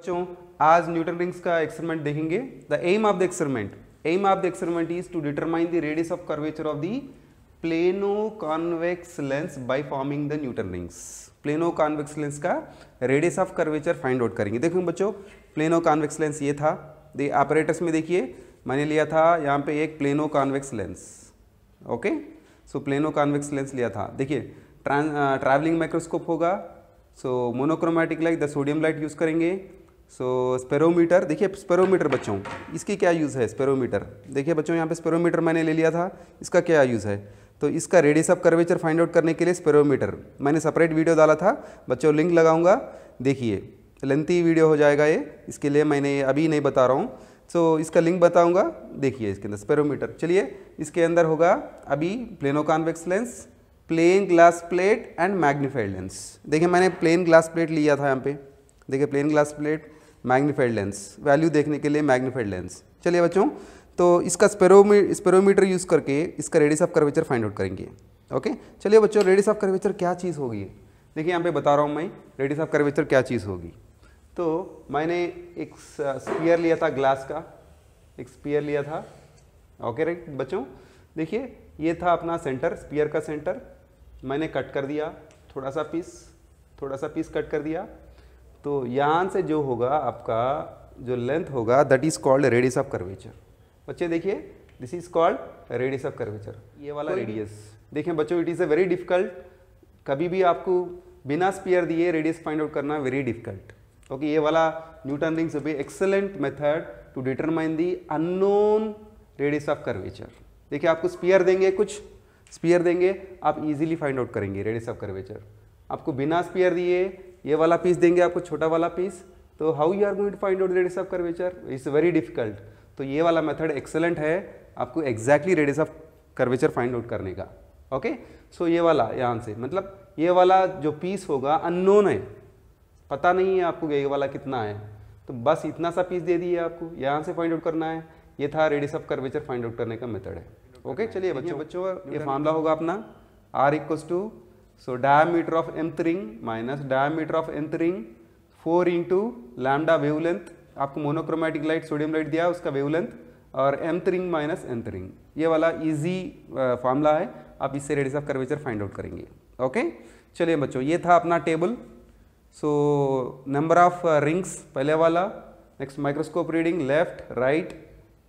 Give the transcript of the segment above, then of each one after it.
बच्चों आज Newton rings का एक्सपेरिमेंट देखेंगे the aim of the experiment aim of the experiment is to determine the radius of curvature of the plano convex lens by forming the Newton rings plano convex lens का radius of curvature find out करेंगे देखेंगे बच्चों plano convex lens ये था दे operators में देखिए मैंने लिया था यहाँ पे एक plano convex lens okay so plano convex lens लिया था देखिए ट्रैवलिंग माइक्रोस्कोप uh, होगा so monochromatic light the sodium light use करेंगे सो स्पेरोमीटर देखिए स्पेरोमीटर बच्चों इसकी क्या यूज़ है स्पेरोमीटर देखिए बच्चों यहाँ पे स्पेरोमीटर मैंने ले लिया था इसका क्या यूज़ है तो इसका radius of curvature find out करने के लिए स्पेरोमीटर मैंने सेपरेट वीडियो डाला था बच्चों लिंक लगाऊंगा देखिए लेंथी वीडियो हो जाएगा ये इसके लिए मैंने अभी नहीं बता रहा हूँ सो so, इसका लिंक बताऊँगा देखिए इसके अंदर स्पेरोमीटर चलिए इसके अंदर होगा अभी plano convex lens plane glass plate and magnified lens देखिए मैंने प्लेन ग्लास प्लेट लिया था यहाँ पे देखिए plane glass plate magnified lens value देखने के लिए मैग्नीफाइड लेंस चलिए बच्चों तो इसका स्पेरोमी स्पेरोमीटर यूज़ करके इसका radius of curvature find out करेंगे ओके चलिए बच्चों रेडियस ऑफ कर्वेचर क्या चीज़ होगी देखिए यहाँ पे बता रहा हूँ मैं रेडियस ऑफ कर्वेचर क्या चीज़ होगी तो मैंने एक स्पीयर लिया था ग्लास का एक स्पीयर लिया था ओके राइट बच्चों देखिए ये था अपना सेंटर स्पीयर का सेंटर मैंने कट कर दिया थोड़ा सा पीस थोड़ा सा पीस कट कर दिया तो यहाँ से जो होगा आपका जो लेंथ होगा that is called radius of curvature बच्चे देखिए this is called radius of curvature ये वाला रेडियस देखें बच्चों it is a very difficult कभी भी आपको बिना स्पीयर दिए रेडियस फाइंड आउट करना वेरी डिफिकल्ट ओके ये वाला Newton rings be excellent method to determine the unknown radius of curvature देखिए आपको स्पीयर देंगे कुछ स्पीयर देंगे आप इजीली फाइंड आउट करेंगे रेडियस ऑफ कर्वेचर आपको बिना स्पीयर दिए ये वाला पीस देंगे आपको छोटा वाला पीस तो how you are going to find out radius of curvature it's very difficult तो ये वाला मेथड एक्सेलेंट है आपको exactly radius of curvature find out करने का ओके सो ये वाला यहाँ से मतलब ये वाला जो पीस होगा अननोन है पता नहीं है आपको ये वाला कितना है तो बस इतना सा पीस दे दिए आपको यहाँ से फाइंड आउट करना है ये था radius of curvature find out करने का मेथड है ओके चलिए बच्चों बच्चों ये मामला होगा अपना R equal to So diameter of nth ring minus diameter of nth ring 4 into lambda wavelength आपको मोनोक्रोमेटिक लाइट सोडियम लाइट दिया उसका वेवलेंथ और mth ring minus mth ring ये वाला इजी फार्मूला है आप इससे radius of curvature find out करेंगे ओके चलिए बच्चों ये था अपना table so number of rings पहले वाला next microscope reading left right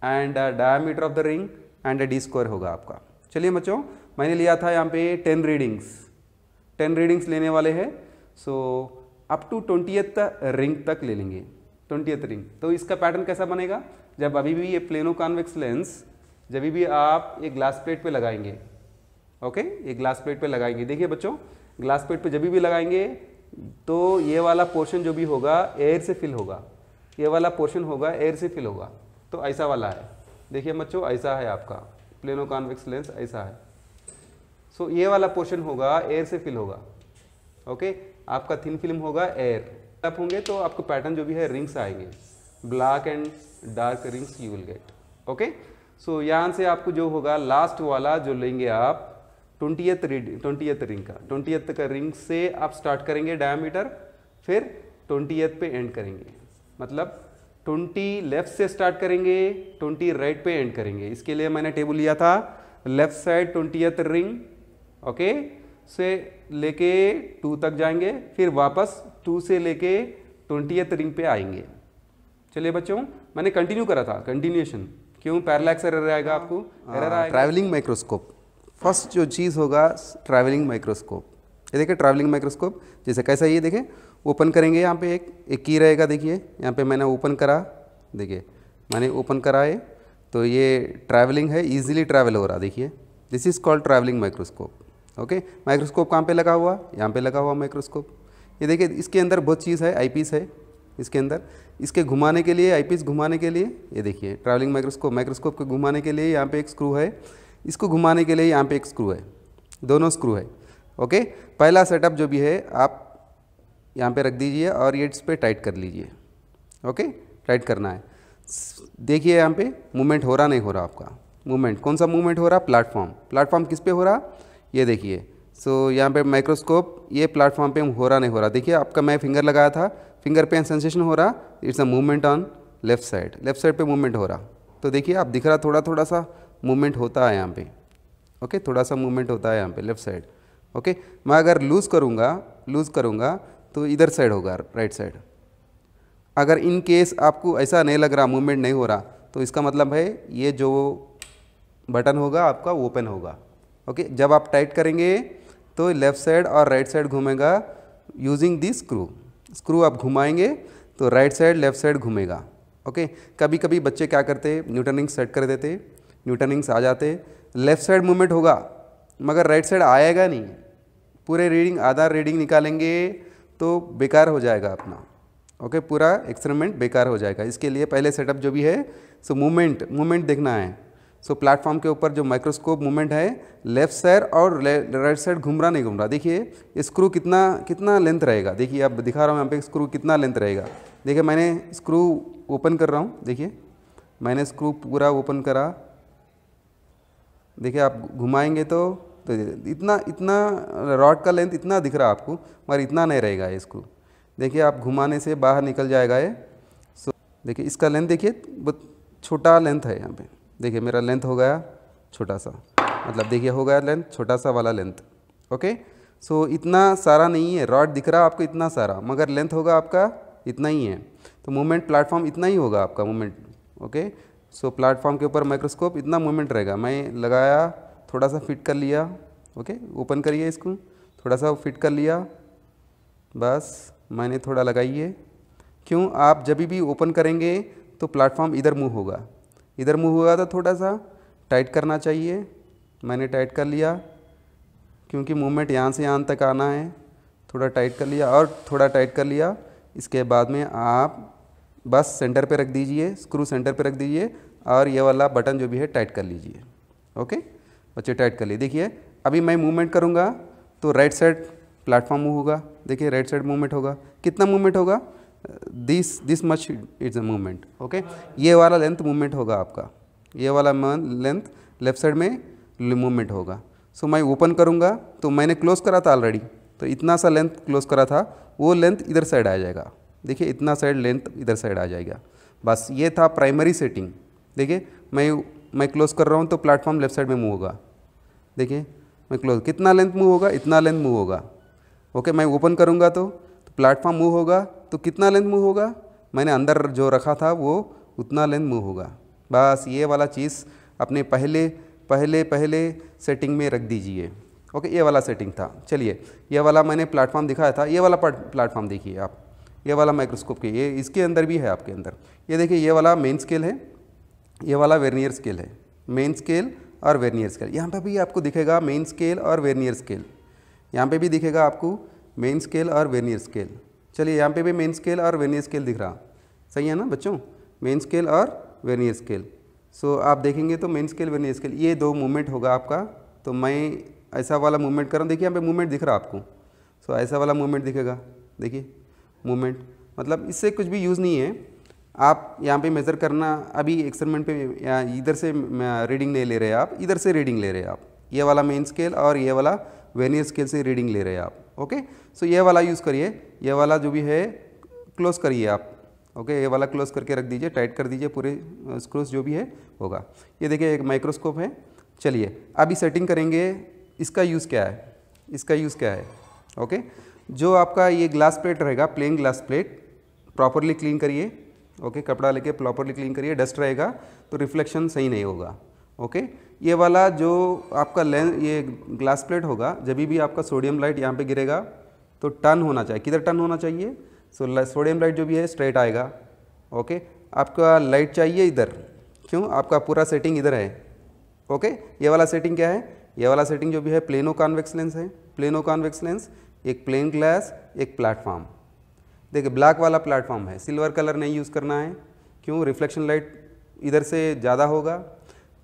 and diameter of the ring and D square होगा आपका चलिए बच्चों मैंने लिया था यहाँ पे टेन रीडिंग्स टेन रीडिंग्स लेने वाले हैं so up to twentieth ring तक ले लेंगे ट्वेंटीथ रिंग तो इसका पैटर्न कैसा बनेगा जब अभी भी ये प्लेनो कॉन्वेक्स लेंस जब भी आप एक ग्लास प्लेट पे लगाएंगे ओके एक ग्लास प्लेट पे लगाएंगे देखिए बच्चों ग्लास प्लेट पे जब भी लगाएंगे तो ये वाला पोर्शन जो भी होगा एयर से फिल होगा ये वाला पोर्शन होगा एयर से फिल होगा तो ऐसा वाला है देखिए बच्चों ऐसा है आपका प्लेनो कॉन्वेक्स लेंस ऐसा है सो ये वाला पोर्शन होगा एयर से फिल होगा ओके आपका थिन फिल्म होगा एयर आप होंगे तो आपको पैटर्न जो भी है रिंग्स आएंगे black and dark rings you will get okay so यहाँ से आपको जो होगा लास्ट वाला जो लेंगे आप ट्वेंटीथ ट्वेंटीथ रिंग का ट्वेंटी का रिंग से आप स्टार्ट करेंगे डायमीटर फिर ट्वेंटीथ पे एंड करेंगे मतलब ट्वेंटी लेफ्ट से स्टार्ट करेंगे ट्वेंटी राइट पे एंड करेंगे इसके लिए मैंने टेबल लिया था left side twentieth ring okay से लेके टू तक जाएंगे फिर वापस टू से लेके ट्वेंटियथ रिंग पे आएंगे चलिए बच्चों मैंने कंटिन्यू करा था कंटिन्यूएशन क्यों पैरलैक्स एरर आएगा आपको एरर हाँ, आएगा ट्रैवलिंग माइक्रोस्कोप फर्स्ट जो चीज़ होगा ट्रैवलिंग माइक्रोस्कोप ये देखिए ट्रैवलिंग माइक्रोस्कोप जैसे कैसा ये देखें ओपन करेंगे यहाँ पे एक एक की रहेगा देखिए यहाँ पे मैंने ओपन करा देखिए मैंने ओपन करा है तो ये ट्रैवलिंग है ईजिली ट्रैवल हो रहा देखिए this is called travelling microscope okay microscope कहाँ पे लगा हुआ यहाँ पे लगा हुआ माइक्रोस्कोप ये देखिए इसके अंदर बहुत चीज़ है आईपीस है इसके अंदर इसके घुमाने के लिए आईपीस घुमाने के लिए ये देखिए ट्रैवलिंग माइक्रोस्कोप माइक्रोस्कोप को घुमाने के लिए यहाँ पे एक स्क्रू है इसको घुमाने के लिए यहाँ पे एक स्क्रू है दोनों स्क्रू है ओके पहला सेटअप जो भी है आप यहाँ पे रख दीजिए और ये इस पर टाइट कर लीजिए ओके टाइट करना है देखिए यहाँ पे मूवमेंट हो रहा नहीं हो रहा आपका मूवमेंट कौन सा मूवमेंट हो रहा प्लेटफॉर्म प्लेटफॉर्म किस पे हो रहा ये देखिए सो so, यहाँ पे माइक्रोस्कोप ये प्लेटफॉर्म पे हो रहा नहीं हो रहा देखिए आपका मैं फिंगर लगाया था फिंगर पे सेंसेशन हो रहा it's a movement on left side left side पे मूवमेंट हो रहा तो देखिए आप दिख रहा थोड़ा थोड़ा सा मूवमेंट होता है यहाँ पे ओके थोड़ा सा मूवमेंट होता है यहाँ पे लेफ्ट साइड ओके मैं अगर लूज़ करूँगा लूज़ करूँगा तो इधर साइड होगा राइट साइड अगर इन केस आपको ऐसा नहीं लग रहा मूवमेंट नहीं हो रहा तो इसका मतलब है ये जो बटन होगा आपका ओपन होगा ओके जब आप टाइट करेंगे तो लेफ्ट साइड और राइट साइड घूमेगा यूजिंग दी स्क्रू स्क्रू आप घुमाएंगे तो राइट साइड लेफ्ट साइड घूमेगा ओके कभी कभी बच्चे क्या करते न्यूटनिंग्स सेट कर देते न्यूटनिंग्स आ जाते लेफ्ट साइड मूवमेंट होगा मगर राइट साइड आएगा नहीं पूरे रीडिंग आधा रीडिंग निकालेंगे तो बेकार हो जाएगा अपना ओके पूरा एक्सपेरिमेंट बेकार हो जाएगा इसके लिए पहले सेटअप जो भी है सो मूवमेंट मूवमेंट देखना है सो प्लेटफॉर्म के ऊपर जो माइक्रोस्कोप मूवमेंट है लेफ्ट साइड और राइट साइड घूम रहा नहीं घूम रहा देखिए स्क्रू कितना कितना लेंथ रहेगा देखिए अब दिखा रहा हूँ यहाँ पे स्क्रू कितना लेंथ रहेगा देखिए मैंने स्क्रू ओपन कर रहा हूँ देखिए मैंने स्क्रू पूरा ओपन करा देखिए आप घुमाएंगे तो तो इतना इतना रॉड का लेंथ इतना दिख रहा है आपको मगर इतना नहीं रहेगा ये स्क्रू देखिए आप घुमाने से बाहर निकल जाएगा ये सो देखिए इसका लेंथ देखिए बहुत छोटा लेंथ है यहाँ पर देखिए मेरा लेंथ हो गया छोटा सा मतलब देखिए हो गया लेंथ छोटा सा वाला लेंथ ओके सो इतना सारा नहीं है रॉड दिख रहा है आपको इतना सारा मगर लेंथ होगा आपका इतना ही है तो मूवमेंट प्लेटफॉर्म इतना ही होगा आपका मूवमेंट ओके सो प्लेटफॉर्म के ऊपर माइक्रोस्कोप इतना मूवमेंट रहेगा मैं लगाया थोड़ा सा फिट कर लिया ओके ओपन करिए इसको थोड़ा सा फिट कर लिया बस मैंने थोड़ा लगाइए क्यों आप जब भी ओपन करेंगे तो प्लेटफॉर्म इधर मूव होगा इधर मूव हुआ था थोड़ा सा टाइट करना चाहिए मैंने टाइट कर लिया क्योंकि मूवमेंट यहाँ से यहाँ तक आना है थोड़ा टाइट कर लिया और थोड़ा टाइट कर लिया इसके बाद में आप बस सेंटर पे रख दीजिए स्क्रू सेंटर पे रख दीजिए और ये वाला बटन जो भी है टाइट कर लीजिए ओके बच्चे टाइट कर लिए देखिए अभी मैं मूवमेंट करूँगा तो राइट साइड प्लेटफॉर्म मूव होगा देखिए राइट साइड मूवमेंट होगा कितना मूवमेंट होगा this this much it's a movement okay ये वाला लेंथ मूवमेंट होगा आपका ये वाला लेंथ लेफ्ट साइड में मूवमेंट होगा सो so, मैं ओपन करूँगा तो मैंने क्लोज करा था ऑलरेडी तो इतना सा लेंथ क्लोज करा था वो लेंथ इधर साइड आ जाएगा देखिए इतना साइड लेंथ इधर साइड आ जाएगा बस ये था प्राइमरी सेटिंग देखिए मैं मैं क्लोज कर रहा हूँ तो प्लेटफॉर्म लेफ्ट साइड में मूव होगा देखिए मैं क्लोज कितना लेंथ मूव होगा इतना लेंथ मूव होगा ओके मैं ओपन करूँगा तो, तो प्लेटफॉर्म मूव होगा तो कितना लेंथ मूव होगा मैंने अंदर जो रखा था वो उतना लेंथ मूव होगा बस ये वाला चीज़ अपने पहले पहले पहले सेटिंग में रख दीजिए ओके ये वाला सेटिंग था चलिए ये वाला मैंने प्लेटफॉर्म दिखाया था ये वाला प्लेटफॉर्म देखिए आप ये वाला माइक्रोस्कोप के ये इसके अंदर भी है आपके अंदर ये देखिए ये वाला मेन स्केल है ये वाला वेरनियर स्केल है मेन स्केल और वेरनियर स्केल यहाँ पे भी आपको दिखेगा मेन स्केल और वेरनियर स्केल यहाँ पे भी दिखेगा आपको मेन स्केल और वेरनियर स्केल चलिए यहाँ पे भी मेन स्केल और वेनियर स्केल दिख रहा सही है ना बच्चों मेन स्केल और वेनियर स्केल सो आप देखेंगे तो मेन स्केल वेनियर स्केल ये दो मूवमेंट होगा आपका तो मैं ऐसा वाला मूवमेंट कर रहा हूँ देखिए यहाँ पे मूवमेंट दिख रहा आपको सो so, ऐसा वाला मूवमेंट दिखेगा देखिए मूवमेंट मतलब इससे कुछ भी यूज़ नहीं है आप यहाँ पे मेज़र करना अभी एक्सपेरिमेंट पे इधर से रीडिंग नहीं ले रहे आप इधर से रीडिंग ले रहे आप ये वाला मेन स्केल और ये वाला वेनियर स्केल से रीडिंग ले रहे आप ओके सो so, ये वाला यूज़ करिए ये वाला जो भी है क्लोज करिए आप ओके ये वाला क्लोज करके रख दीजिए टाइट कर दीजिए पूरे स्क्रूज जो भी है होगा ये देखिए एक माइक्रोस्कोप है चलिए अभी सेटिंग करेंगे इसका यूज़ क्या है इसका यूज़ क्या है ओके जो आपका ये ग्लास प्लेट रहेगा plane glass plate properly clean करिए ओके कपड़ा लेके प्रॉपरली क्लीन करिए डस्ट रहेगा तो रिफ्लेक्शन सही नहीं होगा ओके ये वाला जो आपका लेंस ये ग्लास प्लेट होगा जब भी आपका सोडियम लाइट यहाँ पे गिरेगा तो टन होना चाहिए किधर टन होना चाहिए सो सोडियम लाइट जो भी है स्ट्रेट आएगा ओके आपका लाइट चाहिए इधर क्यों आपका पूरा सेटिंग इधर है ओके ये वाला सेटिंग क्या है ये वाला सेटिंग जो भी है प्लेनो कॉन्वेक्स लेंस है प्लेनो कॉन्वेक्स लेंस एक प्लेन ग्लास एक प्लेटफॉर्म देखिए ब्लैक वाला प्लेटफॉर्म है सिल्वर कलर नहीं यूज़ करना है क्यों रिफ्लेक्शन लाइट इधर से ज़्यादा होगा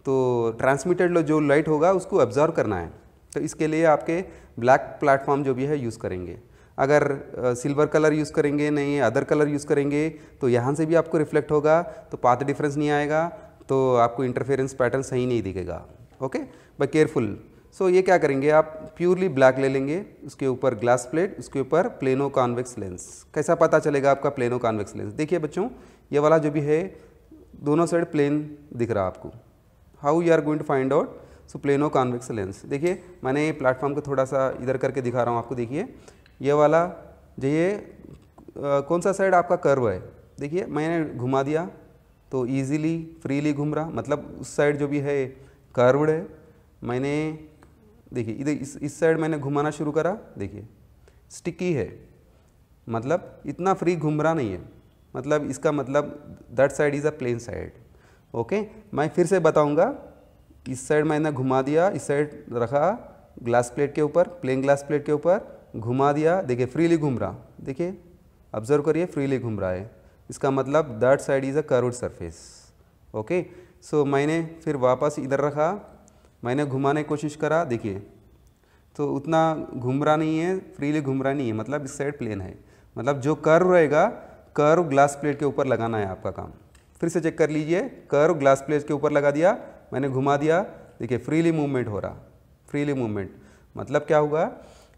तो ट्रांसमिटेड जो लाइट होगा उसको ऑब्जॉर्व करना है तो इसके लिए आपके ब्लैक प्लेटफॉर्म जो भी है यूज़ करेंगे अगर सिल्वर कलर यूज़ करेंगे नहीं अदर कलर यूज़ करेंगे तो यहाँ से भी आपको रिफ्लेक्ट होगा तो पाथ डिफरेंस नहीं आएगा तो आपको इंटरफेरेंस पैटर्न सही नहीं दिखेगा ओके बाई केयरफुल सो ये क्या करेंगे आप प्योरली ब्लैक ले लेंगे उसके ऊपर ग्लास प्लेट उसके ऊपर प्लेनो कॉन्वेक्स लेंस कैसा पता चलेगा आपका प्लेनो कॉन्वेक्स लेंस देखिए बच्चों ये वाला जो भी है दोनों साइड प्लेन दिख रहा आपको how you are going to find out so plano convex lens देखिए मैंने प्लेटफॉर्म को थोड़ा सा इधर करके दिखा रहा हूँ आपको देखिए ये वाला जो ये कौन सा साइड आपका कर्व है देखिए मैंने घुमा दिया तो ईजीली फ्रीली घूम रहा मतलब उस साइड जो भी है कर्वड है मैंने देखिए इधर इस इस साइड मैंने घुमाना शुरू करा देखिए स्टिकी है मतलब इतना फ्री घूम रहा नहीं है मतलब इसका मतलब that side is a plane side okay मैं फिर से बताऊंगा इस साइड मैंने घुमा दिया इस साइड रखा ग्लास प्लेट के ऊपर प्लेन ग्लास प्लेट के ऊपर घुमा दिया देखिए फ्रीली घूम रहा देखिए ऑब्जर्व करिए फ्रीली घूम रहा है इसका मतलब that side is a curved surface okay so मैंने फिर वापस इधर रखा मैंने घुमाने की कोशिश करा देखिए तो उतना घूम रहा नहीं है फ्रीली घूम रहा नहीं है मतलब इस साइड प्लेन है मतलब जो कर रहेगा कर ग्लास प्लेट के ऊपर लगाना है आपका काम फिर से चेक कर लीजिए कर ग्लास प्लेट के ऊपर लगा दिया मैंने घुमा दिया देखिए फ्रीली मूवमेंट हो रहा फ्रीली मूवमेंट मतलब क्या होगा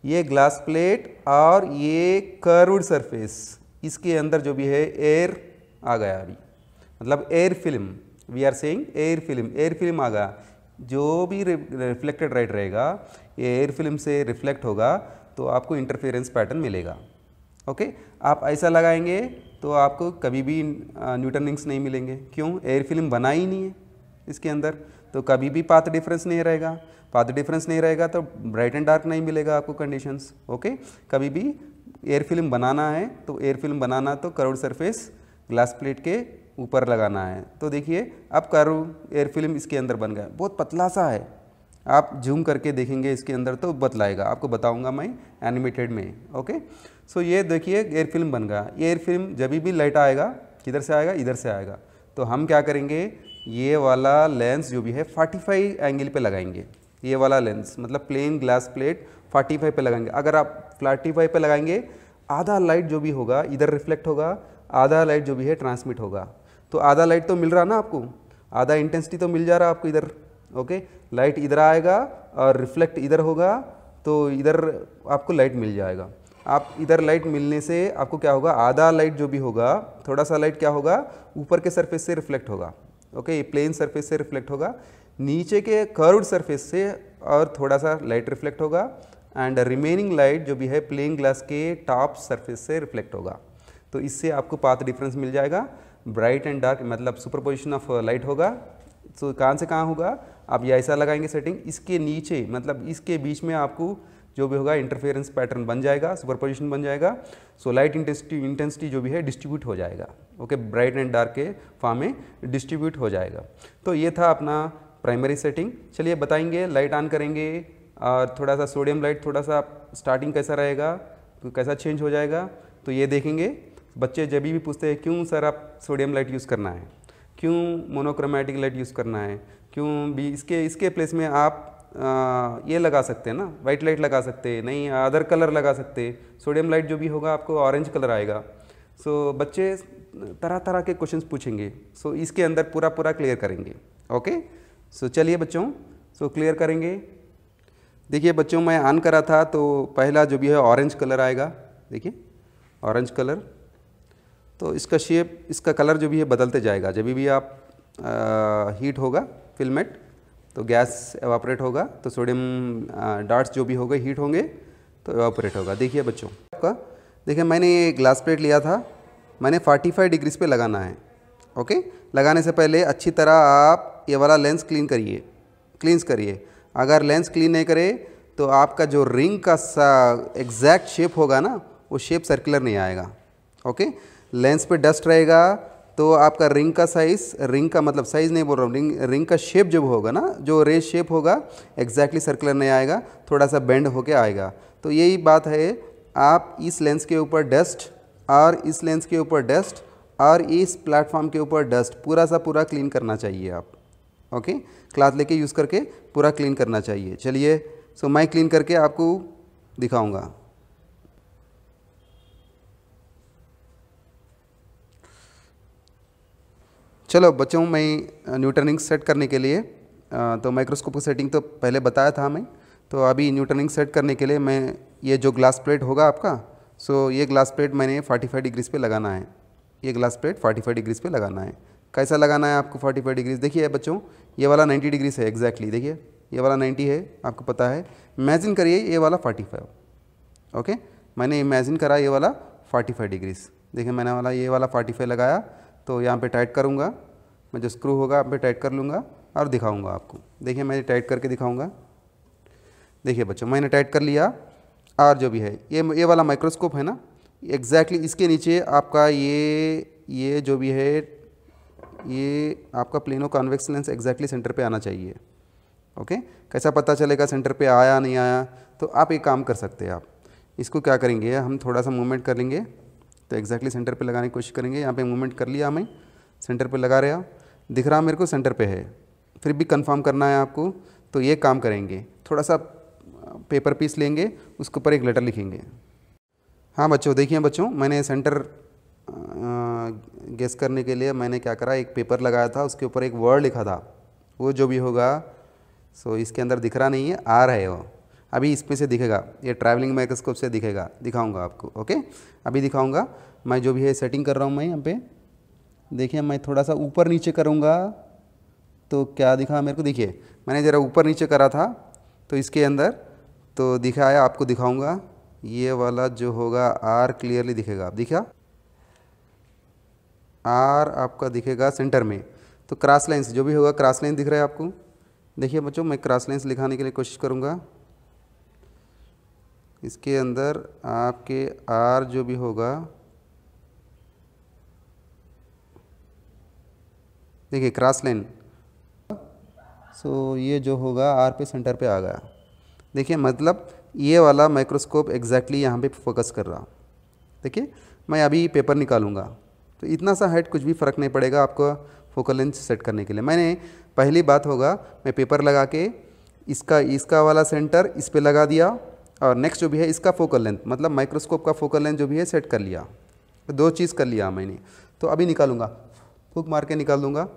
ये ग्लास प्लेट और ये कर्व्ड सरफेस इसके अंदर जो भी है एयर आ गया अभी मतलब air film we are saying air film air film आ गया जो भी रिफ्लेक्टेड राइट रहेगा ये एयर फिल्म से रिफ्लेक्ट होगा तो आपको इंटरफेरेंस पैटर्न मिलेगा ओके आप ऐसा लगाएंगे तो आपको कभी भी न्यूटन रिंग्स नहीं मिलेंगे क्यों एयर फिल्म बना ही नहीं है इसके अंदर तो कभी भी पाथ डिफरेंस नहीं रहेगा पाथ डिफरेंस नहीं रहेगा तो ब्राइट एंड डार्क नहीं मिलेगा आपको कंडीशंस ओके कभी भी एयर फिल्म बनाना है तो एयर फिल्म बनाना तो करोड़ सरफेस ग्लास प्लेट के ऊपर लगाना है तो देखिए अब करो एयर फिल्म इसके अंदर बन गया बहुत पतला सा है आप जूम करके देखेंगे इसके अंदर तो बतलाएगा आपको बताऊंगा मैं एनिमेटेड में ओके सो ये देखिए एयर फिल्म बन गया एयर फिल्म जब भी लाइट आएगा किधर से आएगा इधर से आएगा तो हम क्या करेंगे ये वाला लेंस जो भी है 45 एंगल पे लगाएंगे ये वाला लेंस मतलब प्लेन ग्लास प्लेट 45 पे लगाएंगे अगर आप 45 पे लगाएंगे आधा लाइट जो भी होगा इधर रिफ्लेक्ट होगा आधा लाइट जो भी है ट्रांसमिट होगा तो आधा लाइट तो मिल रहा ना आपको आधा इंटेंसिटी तो मिल जा रहा आपको इधर ओके लाइट इधर आएगा और रिफ्लेक्ट इधर होगा तो इधर आपको लाइट मिल जाएगा आप इधर लाइट मिलने से आपको क्या होगा आधा लाइट जो भी होगा थोड़ा सा लाइट क्या होगा ऊपर के सरफेस से रिफ्लेक्ट होगा ओके ये प्लेन सरफेस से रिफ्लेक्ट होगा नीचे के कर्व्ड सरफेस से और थोड़ा सा लाइट रिफ्लेक्ट होगा एंड रिमेनिंग लाइट जो भी है प्लेन ग्लास के टॉप सरफेस से रिफ्लेक्ट होगा तो इससे आपको पाथ डिफरेंस मिल जाएगा ब्राइट एंड डार्क मतलब पोजिशन ऑफ लाइट होगा तो कहाँ से कहाँ होगा आप ये ऐसा लगाएंगे सेटिंग इसके नीचे मतलब इसके बीच में आपको जो भी होगा इंटरफेरेंस पैटर्न बन जाएगा सुपरपोजिशन बन जाएगा सो लाइट इंटेंसिटी इंटेंसिटी जो भी है डिस्ट्रीब्यूट हो जाएगा ओके ब्राइट एंड डार्क के फॉर्म में डिस्ट्रीब्यूट हो जाएगा तो ये था अपना प्राइमरी सेटिंग चलिए बताएंगे लाइट ऑन करेंगे और थोड़ा सा सोडियम लाइट थोड़ा सा स्टार्टिंग कैसा रहेगा तो कैसा चेंज हो जाएगा तो ये देखेंगे बच्चे जब भी पूछते हैं क्यों सर आप सोडियम लाइट यूज़ करना है क्यों मोनोक्रोमेटिक लाइट यूज़ करना है क्यों भी इसके इसके प्लेस में आप ये लगा सकते हैं ना वाइट लाइट लगा सकते नहीं अदर कलर लगा सकते सोडियम लाइट जो भी होगा आपको ऑरेंज कलर आएगा सो so, बच्चे तरह तरह के क्वेश्चंस पूछेंगे सो so, इसके अंदर पूरा पूरा क्लियर करेंगे ओके सो so, चलिए बच्चों सो so, क्लियर करेंगे देखिए बच्चों मैं ऑन करा था तो पहला जो भी है ऑरेंज कलर आएगा देखिए ऑरेंज कलर तो इसका शेप इसका कलर जो भी है बदलते जाएगा जब भी आप आ, हीट होगा फिल्मेट तो गैस एवापरेट होगा तो सोडियम डार्ट्स जो भी हो हीट होंगे तो एवापरेट होगा देखिए बच्चों आपका देखिए मैंने ये ग्लास प्लेट लिया था मैंने 45 डिग्रीज पे लगाना है ओके लगाने से पहले अच्छी तरह आप ये वाला लेंस क्लीन करिए क्लींस करिए अगर लेंस क्लीन नहीं करे तो आपका जो रिंग का एग्जैक्ट शेप होगा ना वो शेप सर्कुलर नहीं आएगा ओके लेंस पे डस्ट रहेगा तो आपका रिंग का साइज़ रिंग का मतलब साइज़ नहीं बोल रहा हूँ रिंग रिंग का शेप जब होगा ना जो रेस शेप होगा एग्जैक्टली सर्कुलर नहीं आएगा थोड़ा सा बेंड होके आएगा तो यही बात है आप इस लेंस के ऊपर डस्ट और इस लेंस के ऊपर डस्ट और इस प्लेटफॉर्म के ऊपर डस्ट पूरा सा पूरा क्लीन करना चाहिए आप ओके क्लाथ लेके यूज़ करके पूरा क्लीन करना चाहिए चलिए सो मैं क्लीन करके आपको दिखाऊँगा चलो बच्चों मैं न्यूटर्निंग सेट करने के लिए तो माइक्रोस्कोप की सेटिंग तो पहले बताया था मैं तो अभी न्यूटर्निंग सेट करने के लिए मैं ये जो ग्लास प्लेट होगा आपका सो ये ग्लास प्लेट मैंने 45 डिग्रीज़ पे लगाना है ये ग्लास प्लेट 45 डिग्रीज़ पे लगाना है कैसा लगाना है आपको 45 डिग्रीज़ देखिए बच्चों ये वाला 90 डिग्रीज़ है एग्जैक्टली देखिए ये वाला 90 है आपको पता है इमेजिन करिए ये वाला 45 ओके मैंने इमेजिन करा ये वाला 45 डिग्रीज़ देखिए मैंने वाला ये वाला 45 लगाया तो यहाँ पे टाइट करूँगा मैं जो स्क्रू होगा आप टाइट कर लूँगा और दिखाऊँगा आपको देखिए मैं टाइट करके दिखाऊँगा देखिए बच्चों मैंने टाइट कर लिया और जो भी है ये ये वाला माइक्रोस्कोप है ना एग्जैक्टली exactly इसके नीचे आपका ये ये जो भी है ये आपका plano convex lens exactly centre पे आना चाहिए ओके कैसा पता चलेगा सेंटर पे आया नहीं आया तो आप एक काम कर सकते हैं आप इसको क्या करेंगे हम थोड़ा सा मूवमेंट कर लेंगे तो एग्जैक्टली सेंटर पे लगाने की कोशिश करेंगे यहाँ पे मूवमेंट कर लिया हमें सेंटर पे लगा रहा दिख रहा मेरे को सेंटर पे है फिर भी कंफर्म करना है आपको तो ये काम करेंगे थोड़ा सा पेपर पीस लेंगे उसके ऊपर एक लेटर लिखेंगे हाँ बच्चों देखिए बच्चों मैंने सेंटर गेस करने के लिए मैंने क्या करा एक पेपर लगाया था उसके ऊपर एक वर्ड लिखा था वो जो भी होगा सो इसके अंदर दिख रहा नहीं है आ रहे हो अभी इसमें से दिखेगा ये ट्रैवलिंग माइक्रोस्कोप से दिखेगा दिखाऊंगा आपको ओके अभी दिखाऊंगा मैं जो भी है सेटिंग कर रहा हूँ मैं यहाँ पे देखिए मैं थोड़ा सा ऊपर नीचे करूँगा तो क्या दिखा मेरे को देखिए मैंने ज़रा ऊपर नीचे करा था तो इसके अंदर तो दिखाया आपको दिखाऊँगा ये वाला जो होगा आर क्लियरली दिखेगा आप दिखा आर आपका दिखेगा सेंटर में तो क्रॉस लाइन्स जो भी होगा क्रॉस लाइन दिख रहा है आपको देखिए बच्चों मैं क्रॉस लाइन्स लिखाने के लिए कोशिश करूँगा इसके अंदर आपके आर जो भी होगा देखिए क्रॉस लाइन सो ये जो होगा आर पे सेंटर पे आ गया देखिए मतलब ये वाला माइक्रोस्कोप एग्जैक्टली यहाँ पे फोकस कर रहा देखिए मैं अभी पेपर निकालूंगा तो इतना सा हाइट कुछ भी फ़र्क नहीं पड़ेगा आपको फोकल लेंथ सेट करने के लिए मैंने पहली बात होगा मैं पेपर लगा के इसका इसका वाला सेंटर इस पर लगा दिया और नेक्स्ट जो भी है इसका फोकल लेंथ मतलब माइक्रोस्कोप का फोकल लेंथ जो भी है सेट कर लिया दो चीज़ कर लिया मैंने तो अभी निकालूंगा फूक मार के निकाल दूंगा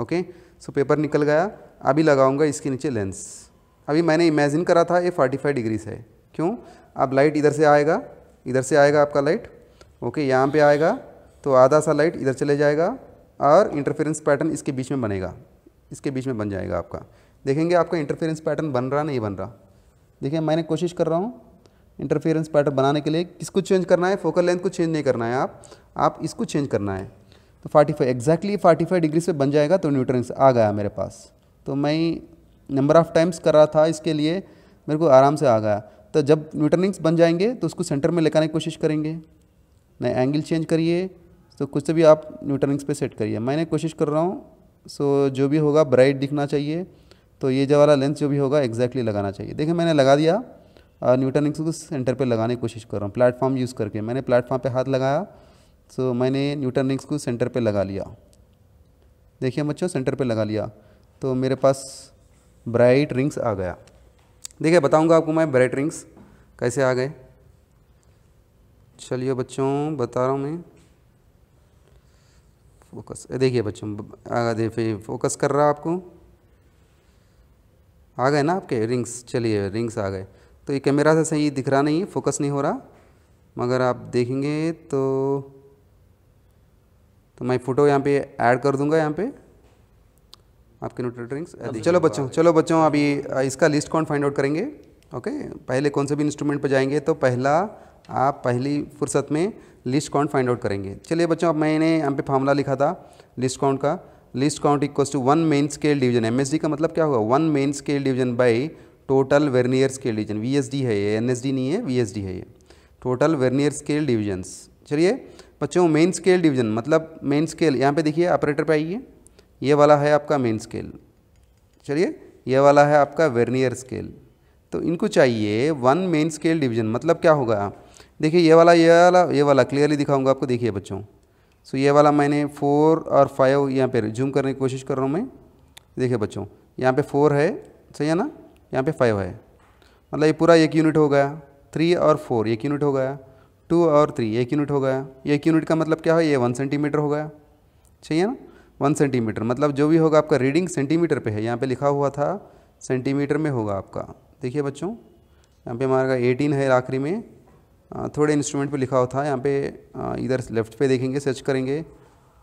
ओके सो पेपर निकल गया अभी लगाऊंगा इसके नीचे लेंस अभी मैंने इमेजिन करा था ये 45 डिग्री है क्यों अब लाइट इधर से आएगा इधर से आएगा आपका लाइट ओके यहाँ पे आएगा तो आधा सा लाइट इधर चले जाएगा और इंटरफेरेंस पैटर्न इसके बीच में बनेगा इसके बीच में बन जाएगा आपका देखेंगे आपका इंटरफेरेंस पैटर्न बन रहा नहीं बन रहा देखिए मैंने कोशिश कर रहा हूँ इंटरफेरेंस पैटर्न बनाने के लिए किसको चेंज करना है फोकल लेंथ को चेंज नहीं करना है आप आप इसको चेंज करना है तो 45 एग्जैक्टली फोर्टी डिग्री से बन जाएगा तो न्यूट्रंस आ गया मेरे पास तो मैं नंबर ऑफ़ टाइम्स कर रहा था इसके लिए मेरे को आराम से आ गया तो जब न्यूटनिंग्स बन जाएंगे तो उसको सेंटर में लेकर की कोशिश करेंगे नहीं एंगल चेंज करिए तो कुछ तो भी आप न्यूटनिंग्स पे सेट करिए मैंने कोशिश कर रहा हूँ सो जो भी होगा ब्राइट दिखना चाहिए तो ये जो वाला लेंस जो भी होगा एग्जैक्टली लगाना चाहिए देखिए मैंने लगा दिया न्यूटन एक्स को सेंटर तो पे लगाने की कोशिश कर रहा हूँ प्लेटफॉर्म यूज़ करके मैंने प्लेटफॉर्म पे हाथ लगाया सो मैंने न्यूटन एक्स को सेंटर पे लगा लिया देखिए बच्चों सेंटर पे लगा लिया तो मेरे पास ब्राइट रिंग्स आ गया देखिए बताऊँगा आपको मैं ब्राइट रिंग्स कैसे आ गए चलिए बच्चों बता रहा हूँ मैं फोकस देखिए बच्चों देखिए फोकस कर रहा आपको आ गए ना आपके रिंग्स चलिए रिंग्स आ गए तो ये कैमरा से सही दिख रहा नहीं है फोकस नहीं हो रहा मगर आप देखेंगे तो तो मैं फ़ोटो यहाँ पे ऐड कर दूंगा यहाँ पे आपके नोटेड रिंग्स चलो बच्चों चलो बच्चों अभी इसका लिस्ट कौन फाइंड आउट करेंगे ओके पहले कौन से भी इंस्ट्रूमेंट पर जाएंगे तो पहला आप पहली फुर्सत में लिस्ट काउंट फाइंड आउट करेंगे चलिए बच्चों अब मैंने यहाँ पे फार्मूला लिखा था लिस्ट काउंट का least count equal to one main scale division D का मतलब क्या होगा one main scale division by total vernier scale division D है ये डी नहीं है डी है ये टोटल वेर्नियर स्केल डिवीजन्स चलिए बच्चों मेन स्केल डिवीजन मतलब मेन स्केल यहाँ पे देखिए ऑपरेटर पे आइए ये वाला है आपका मेन स्केल चलिए ये वाला है आपका वेर्नियर स्केल तो इनको चाहिए वन मेन स्केल डिवीजन मतलब क्या होगा देखिए ये वाला ये वाला ये वाला क्लियरली दिखाऊंगा आपको देखिए बच्चों सो ये वाला मैंने फोर और फाइव यहाँ पे जूम करने की कोशिश कर रहा हूँ मैं देखिए बच्चों यहाँ पे फोर है सही है ना यहाँ पे फाइव है मतलब ये पूरा एक यूनिट हो गया थ्री और फोर एक यूनिट हो गया टू और थ्री एक यूनिट हो गया एक यूनिट का मतलब क्या है ये वन सेंटीमीटर हो गया सही है ना वन सेंटीमीटर मतलब जो भी होगा आपका रीडिंग सेंटीमीटर पे है यहाँ पे लिखा हुआ था सेंटीमीटर में होगा आपका देखिए बच्चों यहाँ पे हमारा एटीन है आखिरी में थोड़े इंस्ट्रूमेंट पे लिखा हुआ था यहाँ पे इधर लेफ्ट पे देखेंगे सर्च करेंगे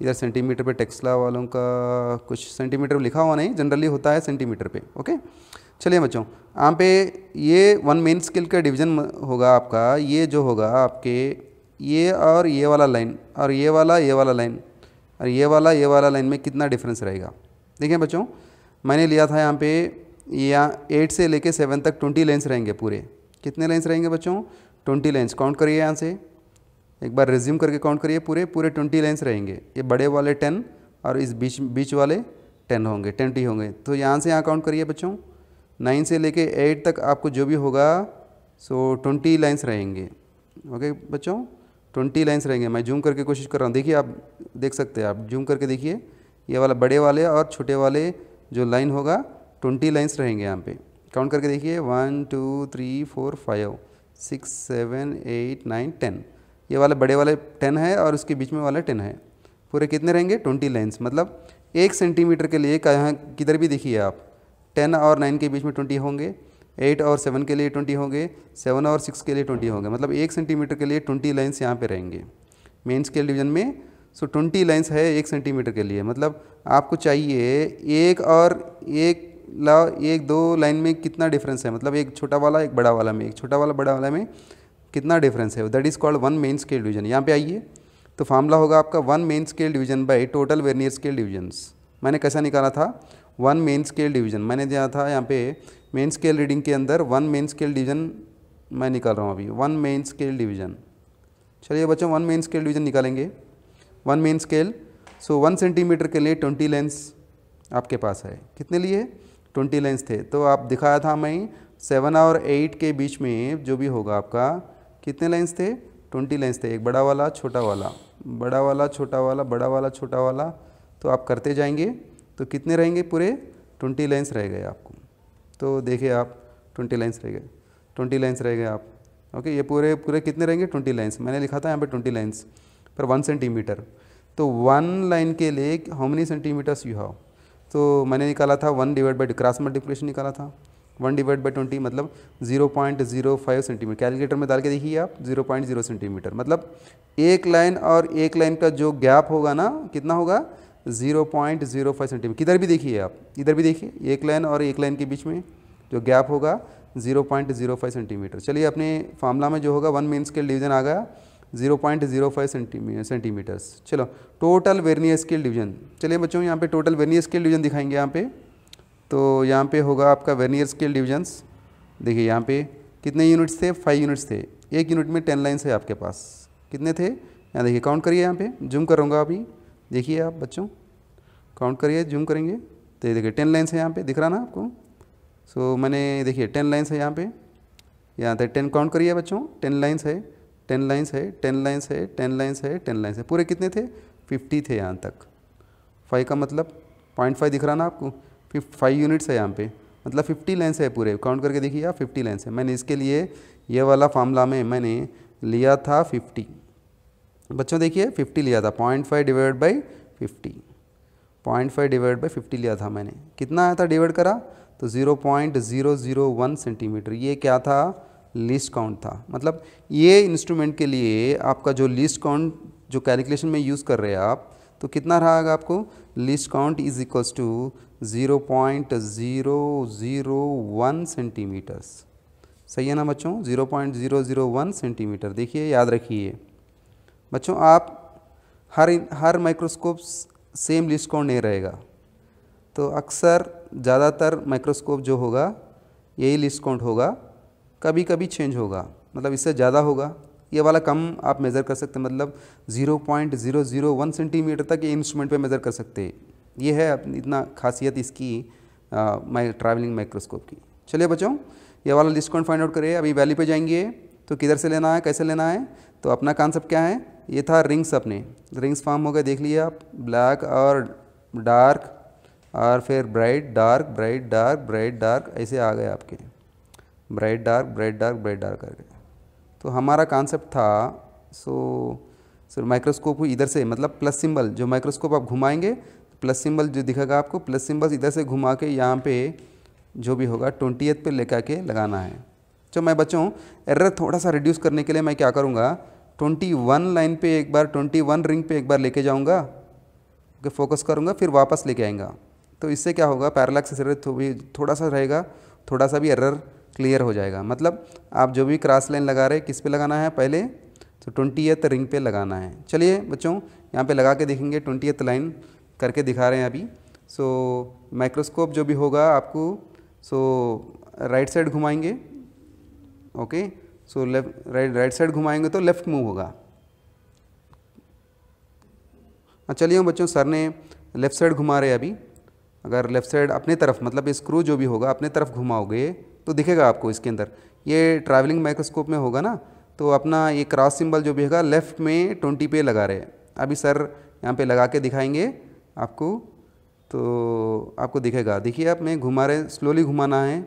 इधर सेंटीमीटर पे टेक्सला वालों का कुछ सेंटीमीटर लिखा हुआ नहीं जनरली होता है सेंटीमीटर पे ओके चलिए बच्चों यहाँ पे ये वन मेन स्केल का डिवीजन होगा आपका ये जो होगा आपके ये और ये वाला लाइन और ये वाला ये वाला लाइन और ये वाला ये वाला लाइन में कितना डिफरेंस रहेगा देखिए बच्चों मैंने लिया था यहाँ पे यहाँ एट से लेके सेवन तक ट्वेंटी लाइन्स रहेंगे पूरे कितने लाइन्स रहेंगे बच्चों ट्वेंटी लाइन्स काउंट करिए यहाँ से एक बार रिज्यूम करके काउंट करिए पूरे पूरे ट्वेंटी लाइन्स रहेंगे ये बड़े वाले टेन और इस बीच बीच वाले टेन होंगे ट्वेंटी होंगे तो यहाँ से यहाँ काउंट करिए बच्चों नाइन से लेके एट तक आपको जो भी होगा सो ट्वेंटी लाइन्स रहेंगे ओके बच्चों ट्वेंटी लाइन्स रहेंगे मैं जूम करके कोशिश कर रहा हूँ देखिए आप देख सकते हैं आप जूम करके देखिए ये वाला बड़े वाले और छोटे वाले जो लाइन होगा ट्वेंटी लाइन्स रहेंगे यहाँ पे काउंट करके देखिए one two three four five six seven eight nine ten ये वाले बड़े वाले टेन है और उसके बीच में वाला टेन है पूरे कितने रहेंगे ट्वेंटी लाइन्स मतलब एक सेंटीमीटर के लिए यहाँ किधर भी देखिए आप टेन और नाइन के बीच में ट्वेंटी होंगे एट और सेवन के लिए ट्वेंटी होंगे सेवन और सिक्स के लिए ट्वेंटी होंगे मतलब एक सेंटीमीटर के लिए ट्वेंटी लाइन्स यहाँ पर रहेंगे मेन स्केल डिवीजन में सो ट्वेंटी लाइन्स है एक सेंटीमीटर के लिए मतलब आपको चाहिए एक और एक ला एक दो लाइन में कितना डिफरेंस है मतलब एक छोटा वाला एक बड़ा वाला में एक छोटा वाला बड़ा वाला में कितना डिफरेंस है that is called one main scale division यहाँ पे आइए तो फार्मूला होगा आपका one main scale division by total vernier scale divisions मैंने कैसा निकाला था वन मेन स्केल डिवीजन मैंने दिया था यहाँ पे मेन स्केल रीडिंग के अंदर वन मेन स्केल डिवीजन मैं निकाल रहा हूँ अभी वन मेन स्केल डिवीजन चलिए बच्चों वन मेन स्केल डिवीजन निकालेंगे one main scale so one centimetre के लिए ट्वेंटी लेंस आपके पास है कितने लिए ट्वेंटी लाइन्स थे तो आप दिखाया था मैं सेवन और एट के बीच में जो भी होगा आपका कितने लाइन्स थे ट्वेंटी लाइन्स थे एक बड़ा वाला छोटा वाला बड़ा वाला छोटा वाला बड़ा वाला छोटा वाला तो आप करते जाएंगे तो कितने रहेंगे पूरे ट्वेंटी लाइन्स रह गए आपको तो देखिए आप ट्वेंटी लाइन्स रह गए ट्वेंटी लाइन्स रह गए आप ओके ये पूरे पूरे कितने रहेंगे ट्वेंटी लाइन्स मैंने लिखा था यहाँ पर ट्वेंटी लाइन्स पर वन सेंटीमीटर तो वन लाइन के लिए how many centimetres you have तो मैंने निकाला था one divide by cross multiplication निकाला था वन डिवाइड बाई ट्वेंटी मतलब zero point zero five centimetre calculator में डाल के देखिए आप जीरो पॉइंट जीरो सेंटीमीटर मतलब एक लाइन और एक लाइन का जो गैप होगा ना कितना होगा zero point zero five centimetre किधर भी देखिए आप इधर भी देखिए एक लाइन और एक लाइन के बीच में जो गैप होगा zero point zero five centimetre चलिए अपने फार्मूला में जो होगा वन मेन स्केल डिवीजन आ गया 0.05 सेंटीमीटर्स चलो टोटल वेरनियर स्केल डिवीजन चलिए बच्चों यहाँ पे टोटल वेरनियर स्केल डिवीजन दिखाएंगे यहाँ पे तो यहाँ पे होगा आपका वेरनियर स्केल डिवीजन्स देखिए यहाँ पे कितने यूनिट्स थे फाइव यूनिट्स थे एक यूनिट में टेन लाइन्स है आपके पास कितने थे यहाँ देखिए काउंट करिए यहाँ पे जूम करूँगा अभी देखिए आप बच्चों काउंट करिए जूम करेंगे तो ये देखिए टेन लाइन्स है यहाँ पे दिख रहा ना आपको सो मैंने देखिए टेन लाइन्स है यहाँ पे यहाँ तक टेन काउंट करिए बच्चों टेन लाइन्स है टेन लाइन्स है टेन लाइन्स है टेन लाइन्स है टेन लाइन्स है पूरे कितने थे फिफ्टी थे यहाँ तक फाइव का मतलब पॉइंट फाइव दिख रहा ना आपको फाइव यूनिट्स है यहाँ पे मतलब फिफ्टी लाइन्स है पूरे काउंट करके देखिए आप फिफ्टी लाइन्स है मैंने इसके लिए ये वाला फार्मूला में मैंने लिया था फिफ्टी बच्चों देखिए फिफ्टी लिया था point five divide by fifty point five divide by fifty लिया था मैंने कितना आया था डिवाइड करा तो zero point zero zero one centimetre ये क्या था लीस्ट काउंट था मतलब ये इंस्ट्रूमेंट के लिए आपका जो लीस्ट काउंट जो कैलकुलेशन में यूज़ कर रहे हैं आप तो कितना रहेगा आपको least count is equals to zero point zero zero one centimetres सही है ना बच्चों zero point zero zero one centimetre देखिए याद रखिए बच्चों आप हर हर माइक्रोस्कोप सेम लिस्ट काउंट नहीं रहेगा तो अक्सर ज़्यादातर माइक्रोस्कोप जो होगा यही लिस्ट काउंट होगा कभी कभी चेंज होगा मतलब इससे ज़्यादा होगा ये वाला कम आप मेज़र कर सकते हैं मतलब 0.001 सेंटीमीटर तक ये इंस्ट्रूमेंट पे मेज़र कर सकते ये है इतना खासियत इसकी माई ट्रैवलिंग माइक्रोस्कोप की चलिए बच्चों ये वाला लिस्ट कौन फाइंड आउट करिए अभी वैली पे जाएंगे तो किधर से लेना है कैसे लेना है तो अपना कॉन्सेप्ट क्या है ये था रिंग्स अपने रिंग्स फॉर्म हो गए देख लिए आप ब्लैक और डार्क और फिर bright dark bright dark bright dark ऐसे आ गए आपके bright dark bright dark bright dark करके तो हमारा कॉन्सेप्ट था सो सर माइक्रोस्कोप इधर से मतलब प्लस सिंबल जो माइक्रोस्कोप आप घुमाएंगे प्लस सिंबल जो दिखेगा आपको प्लस सिंबल इधर से घुमा के यहाँ पे जो भी होगा ट्वेंटी पे लेकर के लगाना है तो मैं बच्चों एरर थोड़ा सा रिड्यूस करने के लिए मैं क्या करूँगा ट्वेंटी वन लाइन पे एक बार ट्वेंटी वन रिंग पे एक बार लेके जाऊँगा ओके फोकस करूँगा फिर वापस लेके आएंगा तो इससे क्या होगा पैरालैक्स एरर थो भी थोड़ा सा रहेगा थोड़ा सा भी एरर क्लियर हो जाएगा मतलब आप जो भी क्रॉस लाइन लगा रहे किस पे लगाना है पहले तो ट्वेंटी एथ रिंग पे लगाना है चलिए बच्चों यहाँ पे लगा के देखेंगे ट्वेंटी एथ लाइन करके दिखा रहे हैं अभी सो माइक्रोस्कोप जो भी होगा आपको सो राइट साइड घुमाएंगे okay so left right right side घुमाएंगे तो लेफ़्ट मूव होगा हाँ, चलिए बच्चों सर ने लेफ़्ट साइड घुमा रहे अभी अगर लेफ़्ट साइड अपने तरफ मतलब स्क्रू जो भी होगा अपने तरफ घुमाओगे तो दिखेगा आपको इसके अंदर ये ट्रैवलिंग माइक्रोस्कोप में होगा ना तो अपना ये क्रॉस सिंबल जो भी होगा लेफ़्ट में ट्वेंटी पे लगा रहे अभी सर यहाँ पे लगा के दिखाएंगे आपको तो आपको दिखेगा देखिए आप मैं घुमा रहे स्लोली घुमाना है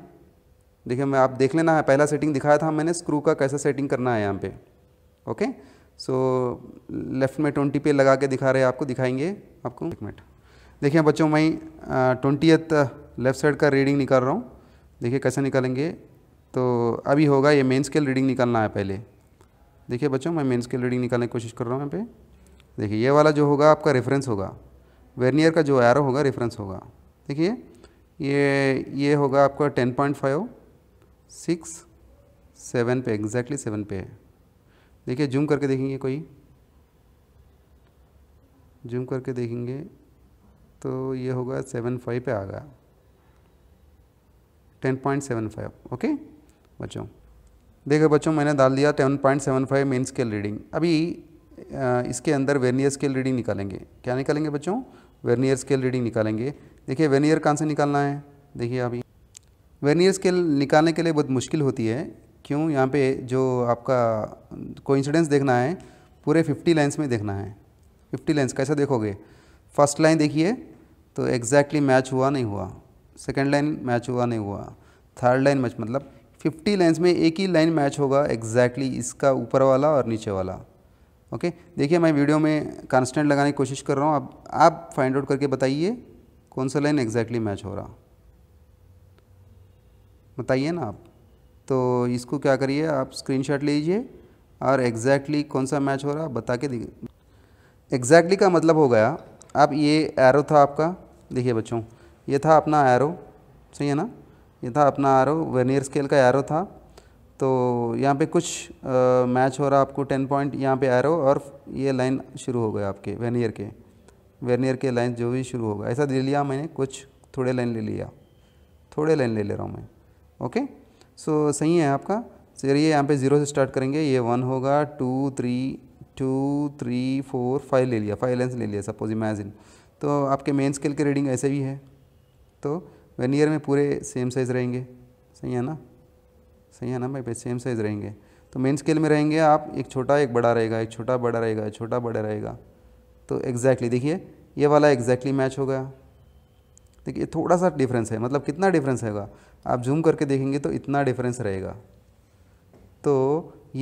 देखिए मैं आप देख लेना है पहला सेटिंग दिखाया था मैंने स्क्रू का कैसा सेटिंग करना है यहाँ पे ओके सो लेफ़्ट में ट्वेंटी पे लगा के दिखा रहे हैं आपको दिखाएंगे आपको एक मिनट देखिए बच्चों मैं ट्वेंटी लेफ़्ट साइड का रीडिंग निकाल रहा हूँ देखिए कैसे निकालेंगे तो अभी होगा ये मेन स्केल रीडिंग निकालना है पहले देखिए बच्चों मैं मेन स्केल रीडिंग निकालने की कोशिश कर रहा हूँ यहाँ पे देखिए ये वाला जो होगा आपका रेफरेंस होगा वेरनियर का जो एरो होगा रेफरेंस होगा देखिए ये ये होगा आपका ten point five six seven पे एग्जैक्टली सेवन पे है देखिए जूम करके देखेंगे कोई जूम करके देखेंगे तो ये होगा सेवन फाइव पे आ गया 10.75 ओके बच्चों देखो बच्चों मैंने डाल दिया 10.75 मेन स्केल रीडिंग अभी इसके अंदर वेनियर स्केल रीडिंग निकालेंगे क्या निकालेंगे बच्चों वेनियर स्केल रीडिंग निकालेंगे देखिए वेनियर कहाँ से निकालना है देखिए अभी वेनियर स्केल निकालने के लिए बहुत मुश्किल होती है क्यों यहाँ पे जो आपका कोइंसिडेंस देखना है पूरे 50 लाइन्स में देखना है 50 लाइन्स कैसे देखोगे फर्स्ट लाइन देखिए तो एग्जैक्टली exactly मैच हुआ नहीं हुआ सेकेंड लाइन मैच हुआ नहीं हुआ थर्ड लाइन मैच मतलब फिफ्टी लाइन्स में एक ही लाइन मैच होगा एग्जैक्टली exactly इसका ऊपर वाला और नीचे वाला ओके देखिए मैं वीडियो में कांस्टेंट लगाने की कोशिश कर रहा हूँ अब आप फाइंड आउट करके बताइए कौन सा लाइन एग्जैक्टली मैच हो रहा बताइए ना आप तो इसको क्या करिए आप स्क्रीनशॉट लीजिए और एग्जैक्टली exactly कौन सा मैच हो रहा बता के एग्जैक्टली exactly का मतलब हो गया आप ये एरो था आपका देखिए बच्चों ये था अपना एरो सही है ना ये था अपना एरो वेनियर स्केल का एरो था तो यहाँ पे कुछ आ, मैच हो रहा आपको टेन पॉइंट यहाँ पे एरो और ये लाइन शुरू हो गए आपके वेनियर के वेनियर के लाइन जो भी शुरू हो गए ऐसा ले लिया मैंने कुछ थोड़े लाइन ले लिया थोड़े लाइन ले ले रहा हूँ मैं ओके सो so, सही है आपका सर ये यहाँ पे ज़ीरो से स्टार्ट करेंगे ये वन होगा two three two three four five ले लिया फाइव लाइन्स ले लिया सपोज इमेजिन तो आपके मेन स्केल की रीडिंग ऐसे भी है तो वन ईयर में पूरे सेम साइज़ रहेंगे सही है ना सही है ना भाई भाई सेम साइज़ रहेंगे तो मेन स्केल में रहेंगे आप एक छोटा एक बड़ा रहेगा एक छोटा बड़ा रहेगा छोटा बड़ा रहेगा तो एग्जैक्टली देखिए ये वाला एग्जैक्टली मैच हो गया देखिए थोड़ा सा डिफरेंस है मतलब कितना डिफरेंस रहेगा आप जूम करके देखेंगे तो इतना डिफरेंस रहेगा तो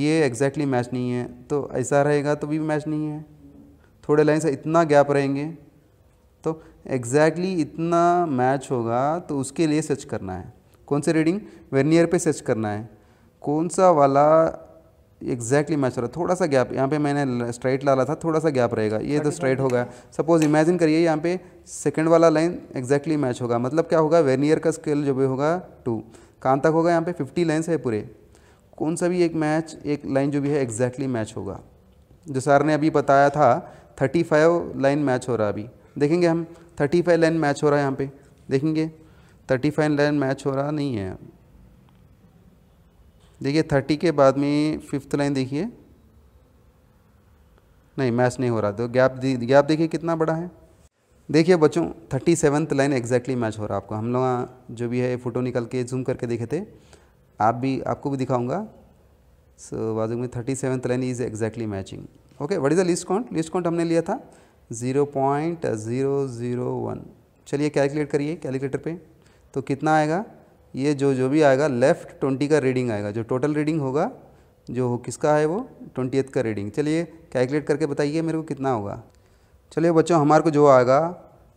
ये एग्जैक्टली मैच नहीं है तो ऐसा रहेगा तो भी मैच नहीं है थोड़े लाइन से इतना गैप रहेंगे तो एग्जैक्टली exactly इतना मैच होगा तो उसके लिए सर्च करना है कौन से रीडिंग वेनियर पे सर्च करना है कौन सा वाला एग्जैक्टली मैच हो रहा है थोड़ा सा गैप यहाँ पे मैंने स्ट्राइट डाला था थोड़ा सा गैप रहेगा ये तो स्ट्राइट होगा सपोज इमेजिन करिए यहाँ पे सेकंड वाला लाइन एग्जैक्टली मैच होगा मतलब क्या होगा वेनियर का स्केल जो भी होगा टू कहाँ तक होगा यहाँ पे फिफ्टी लाइन्स है पूरे कौन सा भी एक मैच एक लाइन जो भी है एग्जैक्टली मैच होगा जो सर ने अभी बताया था थर्टी फाइव लाइन मैच हो रहा अभी देखेंगे हम थर्टी फाइव लाइन मैच हो रहा है यहाँ पे देखेंगे थर्टी फाइव लाइन मैच हो रहा नहीं है देखिए थर्टी के बाद में फिफ्थ लाइन देखिए नहीं मैच नहीं हो रहा तो गैप गैप देखिए कितना बड़ा है देखिए बच्चों thirty seventh line exactly match हो रहा है आपको हम लोग जो भी है फ़ोटो निकल के जूम करके देखे थे आप भी आपको भी दिखाऊंगा सो so, बाजू में thirty seventh line is exactly matching okay what is the least count least count हमने लिया था zero point zero zero one चलिए कैलकुलेट करिए कैलकुलेटर पे तो कितना आएगा ये जो जो भी आएगा लेफ़्ट ट्वेंटी का रीडिंग आएगा जो टोटल रीडिंग होगा जो हो किसका है वो ट्वेंटी का रीडिंग चलिए कैलकुलेट करके बताइए मेरे को कितना होगा चलिए बच्चों हमारे को जो आएगा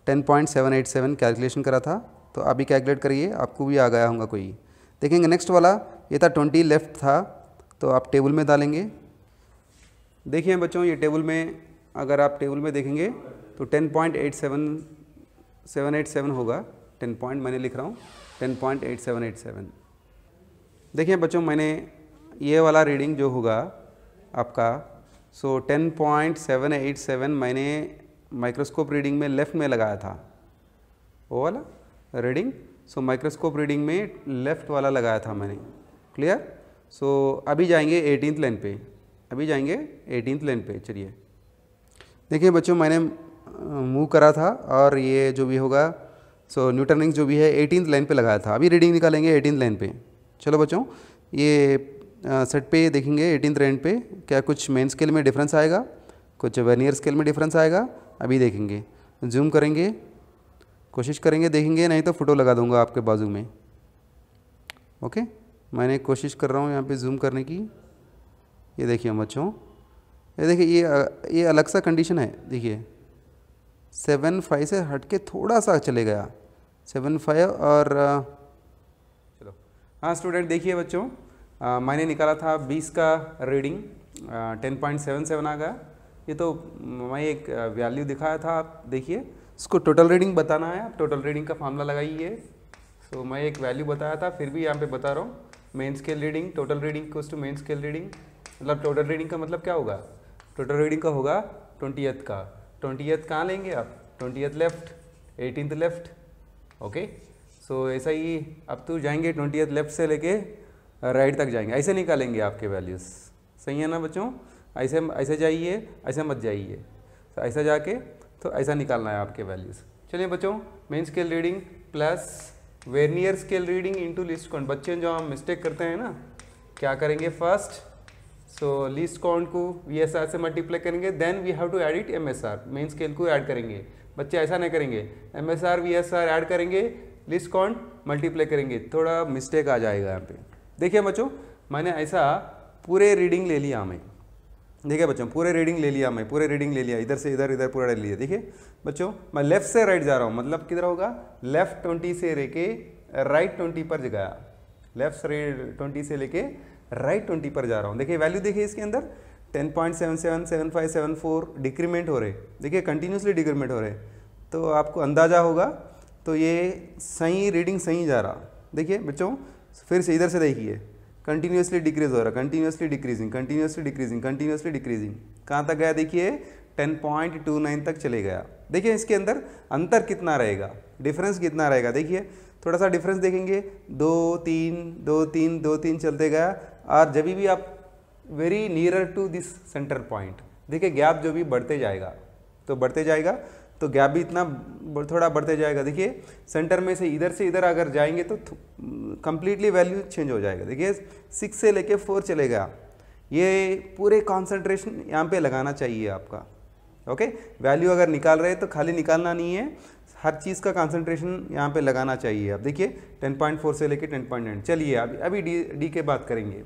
10.787 कैलकुलेशन करा था तो आप भी कैलकुलेट करिए आपको भी आ गया होगा कोई देखेंगे नेक्स्ट वाला ये था ट्वेंटी लेफ्ट था तो आप टेबल में डालेंगे देखिए बच्चों ये टेबल में अगर आप टेबल में देखेंगे तो सेवन होगा 10 पॉइंट मैंने लिख रहा हूँ 10.8787 देखिए बच्चों मैंने ये वाला रीडिंग जो होगा आपका सो so 10.787 मैंने माइक्रोस्कोप रीडिंग में लेफ़्ट में लगाया था वो वाला रीडिंग सो माइक्रोस्कोप रीडिंग में लेफ़्ट वाला लगाया था मैंने क्लियर सो so, अभी जाएंगे एटीनथ लाइन पे अभी जाएंगे एटीनथ लाइन पे चलिए देखिए बच्चों मैंने मूव करा था और ये जो भी होगा सो न्यूटन टर्निंग जो भी है एटीन लाइन पे लगाया था अभी रीडिंग निकालेंगे एटीन लाइन पे चलो बच्चों ये सेट पे देखेंगे एटीन लाइन पे क्या कुछ मेन स्केल में डिफरेंस आएगा कुछ वर्नियर स्केल में डिफरेंस आएगा अभी देखेंगे जूम करेंगे कोशिश करेंगे देखेंगे नहीं तो फ़ोटो लगा दूंगा आपके बाजू में ओके मैंने कोशिश कर रहा हूँ यहाँ पर जूम करने की ये देखिए बच्चों ये देखिए ये ये अलग सा कंडीशन है देखिए सेवन फाइव से हट के थोड़ा सा चले गया सेवन फाइव और चलो हाँ स्टूडेंट देखिए बच्चों आ, मैंने निकाला था बीस का reading ten point seven seven आ गया ये तो मैं एक वैल्यू दिखाया था आप देखिए इसको टोटल रीडिंग बताना है आप टोटल रीडिंग का फार्मूला लगाइए सो मैं एक वैल्यू बताया था फिर भी यहाँ पर बता रहा हूँ main scale reading total reading कोस टू मेन स्केल रीडिंग मतलब टोटल रीडिंग का मतलब क्या होगा टोटल रीडिंग का होगा ट्वेंटी का ट्वेंटीथ कहाँ लेंगे आप twentieth left eighteenth left okay so ऐसा ही अब तो जाएंगे ट्वेंटीथ लेफ्ट से लेके राइट uh, तक जाएंगे ऐसे निकालेंगे आपके वैल्यूज़ सही है ना बच्चों ऐसे ऐसे जाइए ऐसे मत जाइए तो ऐसा जाके तो ऐसा निकालना है आपके वैल्यूज़ चलिए बच्चों main scale reading plus vernier scale reading into least कौन बच्चे जो हम मिस्टेक करते हैं ना क्या करेंगे फर्स्ट सो लीस्ट काउंट को वी एस आर से मल्टीप्लाई करेंगे then we have to add it M S R main scale को ऐड करेंगे बच्चे ऐसा नहीं करेंगे M S R V S R add करेंगे लिस्ट काउंट मल्टीप्लाई करेंगे थोड़ा मिस्टेक आ जाएगा यहाँ पे देखिए बच्चों मैंने ऐसा पूरे रीडिंग ले लिया हमें देखिए बच्चों पूरे रीडिंग ले लिया मैं पूरे रीडिंग ले लिया इधर से इधर इधर पूरा ले लिया देखिए बच्चों मैं लेफ्ट से राइट जा रहा हूँ मतलब किधर होगा लेफ्ट ट्वेंटी से लेके राइट ट्वेंटी पर जगाया लेफ्ट से ट्वेंटी से लेके राइट ट्वेंटी पर जा रहा हूँ देखिए वैल्यू देखिए इसके अंदर ten point seven seven seven five seven four decrement हो रहे देखिए कंटिन्यूसली डिक्रीमेंट हो रहे तो आपको अंदाज़ा होगा तो ये सही रीडिंग सही जा रहा देखिए बच्चों फिर से इधर से देखिए कंटिन्यूसली डिक्रीज हो रहा continuously decreasing continuously decreasing continuously decreasing कहाँ तक गया देखिए 10.29 तक चले गया देखिए इसके अंदर अंतर कितना रहेगा डिफरेंस कितना रहेगा देखिए थोड़ा सा डिफरेंस देखेंगे दो तीन दो तीन दो तीन चलते गया और जब भी आप very nearer to this centre point देखिए गैप जो भी बढ़ते जाएगा तो बढ़ते जाएगा तो गैप भी इतना थोड़ा बढ़ते जाएगा देखिए सेंटर में से इधर से इधर अगर जाएंगे तो कंप्लीटली वैल्यू चेंज हो जाएगा देखिए सिक्स से लेके फोर चलेगा ये पूरे कॉन्सेंट्रेशन यहाँ पे लगाना चाहिए आपका ओके वैल्यू अगर निकाल रहे हैं तो खाली निकालना नहीं है हर चीज़ का कंसंट्रेशन यहाँ पे लगाना चाहिए आप देखिए 10.4 से लेके 10.9 चलिए अभी अभी डी डी के बात करेंगे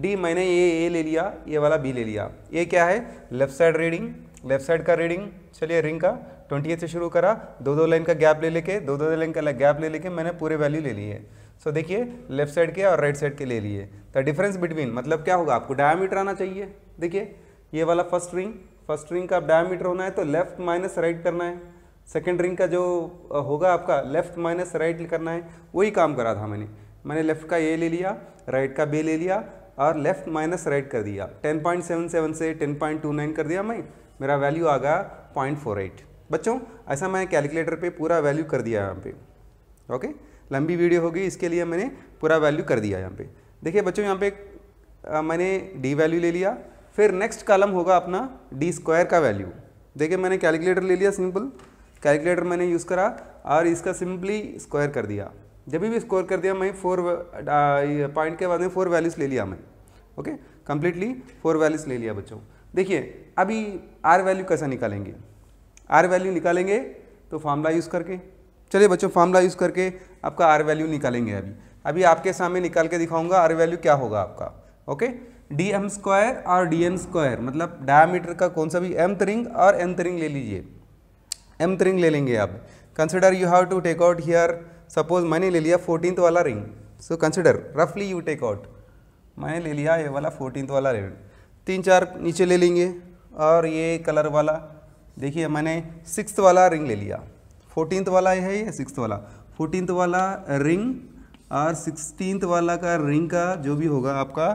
डी मैंने ये ए ले लिया ये वाला बी ले लिया ये क्या है left side reading left side का रीडिंग चलिए रिंग का ट्वेंटी से शुरू करा दो दो लाइन का गैप ले लेके दो दो लाइन का गैप ले लेके मैंने पूरे वैल्यू ले लिए सो so, देखिए लेफ्ट साइड के और राइट साइड के ले लिए द डिफरेंस बिटवीन मतलब क्या होगा आपको डायमीटर आना चाहिए देखिए ये वाला फर्स्ट रिंग फर्स्ट रिंग का डायमीटर होना है तो लेफ्ट माइनस राइट करना है सेकेंड रिंग का जो होगा आपका लेफ्ट माइनस राइट करना है वही काम करा था मैंने मैंने लेफ्ट का ए ले लिया राइट का बे ले लिया और लेफ्ट माइनस राइट कर दिया 10.77 से 10.29 कर दिया मैं मेरा वैल्यू आ गया पॉइंट बच्चों ऐसा मैं कैलकुलेटर पे पूरा वैल्यू कर दिया यहाँ पे ओके लंबी वीडियो होगी इसके लिए मैंने पूरा वैल्यू कर दिया यहाँ पे देखिए बच्चों यहाँ पे मैंने डी वैल्यू ले लिया फिर नेक्स्ट कॉलम होगा अपना डी स्क्वायर का वैल्यू देखिए मैंने कैलकुलेटर ले लिया सिंपल कैलकुलेटर मैंने यूज़ करा और इसका सिंपली स्क्वायर कर दिया जब भी स्क्वायर कर दिया मैं फोर पॉइंट के बाद में फोर वैल्यूज़ ले लिया मैं ओके कंप्लीटली फोर वैल्यूज़ ले लिया बच्चों देखिए अभी आर वैल्यू कैसा निकालेंगे आर वैल्यू निकालेंगे तो फार्मूला यूज़ करके चलिए बच्चों फार्मूला यूज़ करके आपका आर वैल्यू निकालेंगे अभी अभी आपके सामने निकाल के दिखाऊंगा आर वैल्यू क्या होगा आपका ओके डी एम स्क्वायर और डी एन स्क्वायर मतलब डायमीटर का कौन सा भी एम तरिंग और एन तरिंग ले लीजिए एम रिंग ले लेंगे आप consider you have to take out here suppose मैंने ले लिया फोर्टीन वाला रिंग सो कंसिडर रफली यू टेक आउट मैंने ले लिया ये वाला फोर्टीन वाला रिंग तीन चार नीचे ले लेंगे और ये कलर वाला देखिए मैंने सिक्स वाला रिंग ले लिया फोर्टीन वाला है ये सिक्स वाला फोर्टीन वाला रिंग और सिक्सटीन वाला का रिंग का जो भी होगा आपका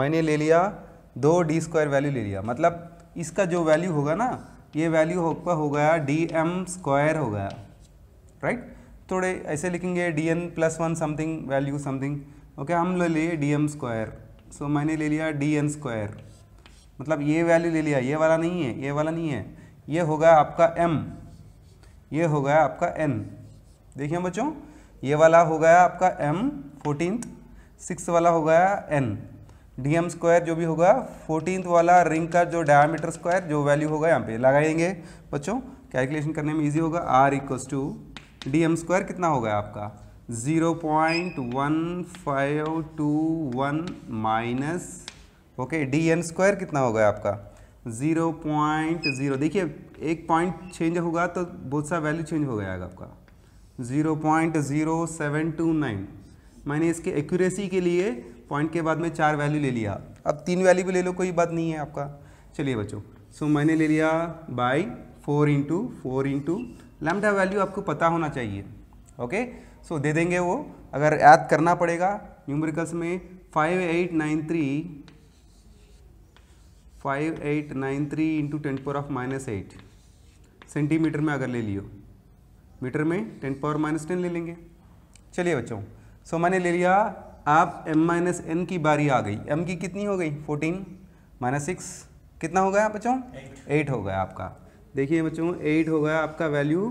मैंने ले लिया दो डी स्क्वायर वैल्यू ले लिया मतलब इसका जो वैल्यू होगा ना ये वैल्यू आपका हो गया डी एम स्क्वायर हो गया राइट थोड़े ऐसे लिखेंगे D N plus one something value something okay हम ले लिए डी एम स्क्वायर सो मैंने ले लिया डी एन स्क्वायर मतलब ये वैल्यू ले लिया ये वाला नहीं है ये वाला नहीं है ये हो गया आपका एम ये हो गया आपका एन देखिए बच्चों ये वाला हो गया आपका एम फोर्टीन सिक्स वाला हो गया एन डी एम स्क्वायर जो भी होगा फोर्टीन वाला रिंग का जो डायमीटर स्क्वायर जो वैल्यू होगा यहाँ पे लगाएंगे बच्चों कैलकुलेशन करने में इजी होगा R equals to D M square कितना होगा आपका zero point one five two one minus okay D N square कितना होगा आपका ज़ीरो पॉइंट ज़ीरो देखिए एक पॉइंट चेंज होगा तो बहुत सा वैल्यू चेंज हो गया आपका zero point zero seven two nine मैंने इसके एक्यूरेसी के लिए पॉइंट के बाद में चार वैल्यू ले लिया अब तीन वैल्यू भी ले लो कोई बात नहीं है आपका चलिए बच्चों सो so, मैंने ले लिया by four into four into lambda value आपको पता होना चाहिए ओके सो so, दे देंगे वो अगर याद करना पड़ेगा न्यूमरिकल्स में five eight nine three five eight nine three into ten power of minus eight centimetre में अगर ले लियो मीटर में टेन पावर माइनस टेन ले लेंगे चलिए बच्चों सो so, मैंने ले लिया आप m माइनस एन की बारी आ गई m की कितनी हो गई 14 माइनस सिक्स कितना हो गया बच्चों 8 हो गया आपका देखिए बच्चों 8 हो गया आपका वैल्यू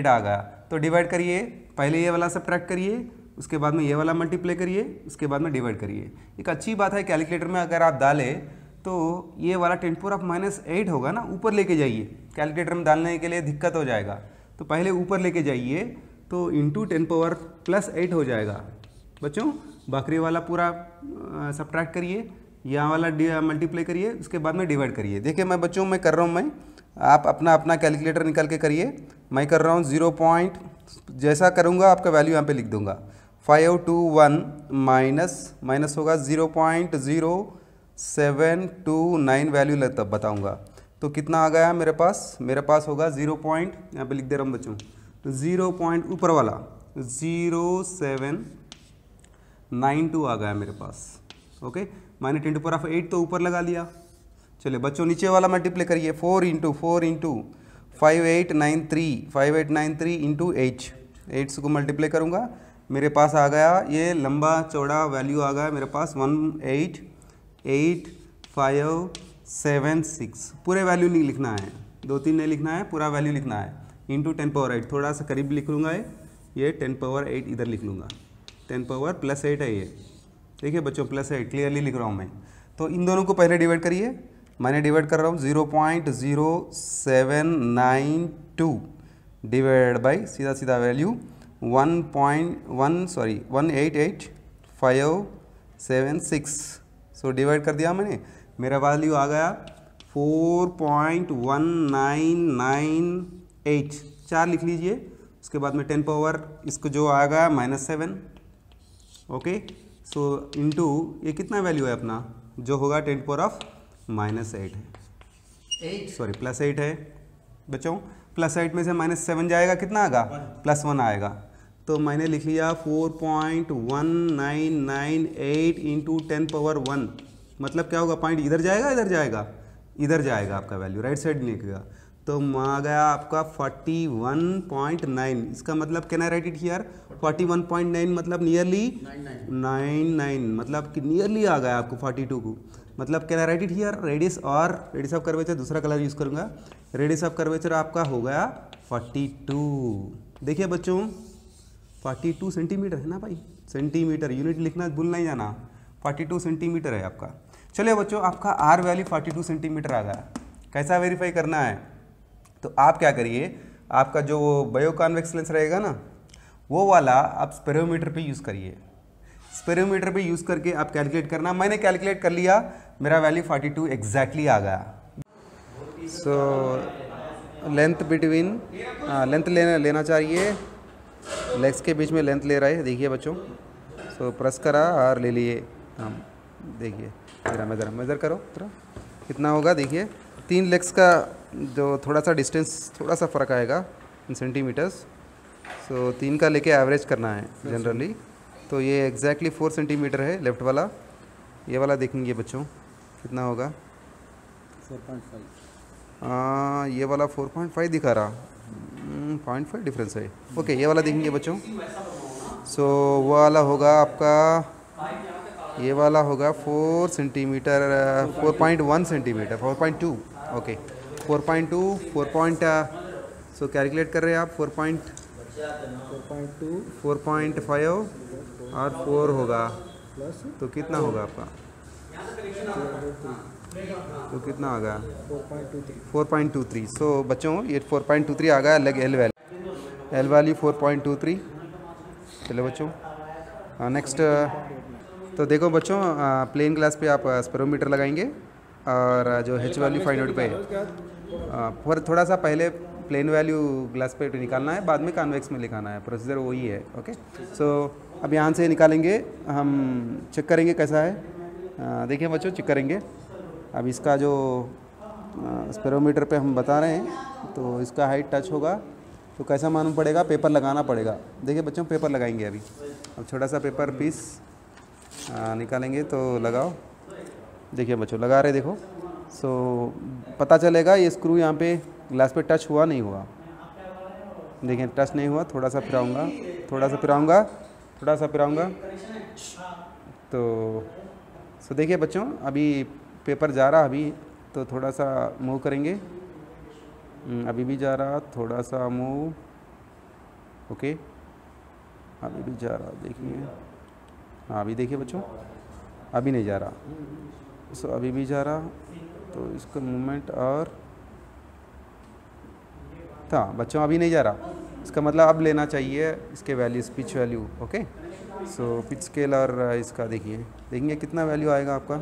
8 आ गया तो डिवाइड करिए पहले ये वाला सब्ट्रैक्ट करिए उसके बाद में ये वाला मल्टीप्लाई करिए उसके बाद में डिवाइड करिए एक अच्छी बात है कैलकुलेटर में अगर आप डालें तो ये वाला ten four of minus eight होगा ना ऊपर लेके जाइए कैलकुलेटर में डालने के लिए दिक्कत हो जाएगा तो पहले ऊपर लेके जाइए तो into ten power plus eight हो जाएगा बच्चों बकरी वाला पूरा सब्ट्रैक्ट करिए यहाँ वाला मल्टीप्लाई करिए उसके बाद में डिवाइड करिए देखिए मैं बच्चों मैं कर रहा हूँ मैं आप अपना अपना कैलकुलेटर निकल के करिए मैं कर रहा हूँ ज़ीरो पॉइंट जैसा करूँगा आपका वैल्यू यहाँ पे लिख दूँगा five two one minus minus होगा zero point zero seven two nine value लगता बताऊँगा तो कितना आ गया मेरे पास मेरे पास होगा ज़ीरो पॉइंट यहाँ पर लिख दे रहा हूँ बच्चों तो ज़ीरो पॉइंट ऊपर वाला ज़ीरो सेवन नाइन टू आ गया मेरे पास ओके मैंने ten to power of eight तो ऊपर लगा लिया चलिए बच्चों नीचे वाला मल्टीप्लाई करिए four into four into five eight nine three five eight nine three into eight eights को मल्टीप्लाई करूँगा मेरे पास आ गया ये लंबा चौड़ा वैल्यू आ गया मेरे पास one eight eight five seven six पूरे वैल्यू नहीं लिखना है दो तीन नहीं लिखना है पूरा वैल्यू लिखना है इंटू टेन पावर एट थोड़ा सा करीब लिख लूँगा ये टेन पावर एट इधर लिख लूँगा टेन पावर प्लस एट है ये देखिए बच्चों प्लस एट क्लियरली लिख रहा हूँ मैं तो इन दोनों को पहले डिवाइड करिए मैंने डिवाइड कर रहा हूँ zero point zero seven nine two divide by सीधा सीधा value one point one sorry one eight eight five seven six so divide कर दिया मैंने मेरा वैल्यू आ गया four point one nine nine eight चार लिख लीजिए उसके बाद में टेन पावर इसको जो आ गया minus seven okay so into ये कितना वैल्यू है अपना जो होगा ten power of minus eight है एट सॉरी प्लस एट है बच्चों प्लस एट में से माइनस सेवन जाएगा कितना आएगा प्लस वन आएगा तो मैंने लिख लिया four point one nine nine eight into ten power one मतलब क्या होगा पॉइंट इधर जाएगा इधर जाएगा इधर जाएगा आपका वैल्यू राइट साइड निकलेगा तो आ गया आपका 41.9 इसका मतलब can I write it here 41.9 मतलब नियरली 99 मतलब कि नियरली आ गया आपको 42 को मतलब can I write it here radius और रेडियस ऑफ कर्वेचर दूसरा कलर यूज़ करूंगा रेडियस ऑफ कर्वेचर आपका हो गया 42 देखिए बच्चों 42 सेंटीमीटर है ना भाई सेंटीमीटर यूनिट लिखना भूल नहीं जाना फोर्टी सेंटीमीटर है आपका चलिए बच्चों आपका आर वैल्यू फोर्टी सेंटीमीटर आ गया कैसा वेरीफाई करना है तो आप क्या करिए आपका जो बयो कॉन्वेक्स लेंस रहेगा ना वो वाला आप स्पेरोमीटर पे यूज़ करिए स्पेरोमीटर पे यूज़ करके आप कैलकुलेट करना मैंने कैलकुलेट कर लिया मेरा वैल्यू 42 टू एग्जैक्टली आ गया सो लेंथ बिटवीन लेंथ लेना लेना चाहिए लेग्स के बीच में लेंथ ले रहा है देखिए बच्चों सो so, प्रेस करा और ले लिए हम हाँ, देखिए मेज़र मेज़र करो थोड़ा कितना होगा देखिए तीन लेग्स का जो थोड़ा सा डिस्टेंस थोड़ा सा फ़र्क आएगा इन सेंटीमीटर्स सो तीन का लेके एवरेज करना है जनरली तो ये एग्जैक्टली फोर सेंटीमीटर है लेफ्ट वाला ये वाला देखेंगे बच्चों कितना होगा 4.5 आ, ये वाला फोर पॉइंट फाइव दिखा रहा पॉइंट फाइव डिफरेंस है ओके ये वाला देखेंगे बच्चों सो so, वो वाला होगा आपका ये वाला होगा four centimetre four point one centimetre four point two okay four point two four point so calculate कर रहे हैं आप four point four point five और फोर होगा तो कितना होगा आपका तो कितना आ गया four point two three so बच्चों ये फोर पॉइंट टू थ्री आ गया अलग L value L value four point two three चलो बच्चों नेक्स्ट uh, uh, तो देखो बच्चों प्लेन uh, ग्लास पे आप स्पेरोमीटर लगाएंगे और जो एच वैल्यू फाइंड आउट पे है थोड़ा सा पहले प्लेन वैल्यू ग्लास पे निकालना है बाद में कॉन्वेक्स में लिखाना है प्रोसीजर वही है ओके सो so, अब यहाँ से निकालेंगे हम चेक करेंगे कैसा है देखिए बच्चों चेक करेंगे अब इसका जो स्पेरोमीटर पे हम बता रहे हैं तो इसका हाइट टच होगा तो कैसा मालूम पड़ेगा पेपर लगाना पड़ेगा देखिए बच्चों पेपर लगाएंगे अभी अब छोटा सा पेपर पीस निकालेंगे तो लगाओ देखिए बच्चों लगा रहे देखो सो so, पता चलेगा ये स्क्रू यहाँ पे ग्लास पे टच हुआ नहीं हुआ देखिए टच नहीं हुआ थोड़ा सा फिराऊंगा थोड़ा सा फिराऊंगा थोड़ा सा फिराऊंगा तो सो देखिए बच्चों अभी पेपर जा रहा अभी तो थोड़ा सा मूव करेंगे हम्म, अभी भी जा रहा थोड़ा सा मूव ओके अभी भी जा रहा देखिए हाँ अभी देखिए बच्चों अभी नहीं जा रहा सो अभी भी जा रहा तो इसका मूवमेंट और था बच्चों अभी नहीं जा रहा इसका मतलब अब लेना चाहिए इसके values pitch value okay so pitch scale और uh, इसका देखिए देखेंगे कितना वैल्यू आएगा आपका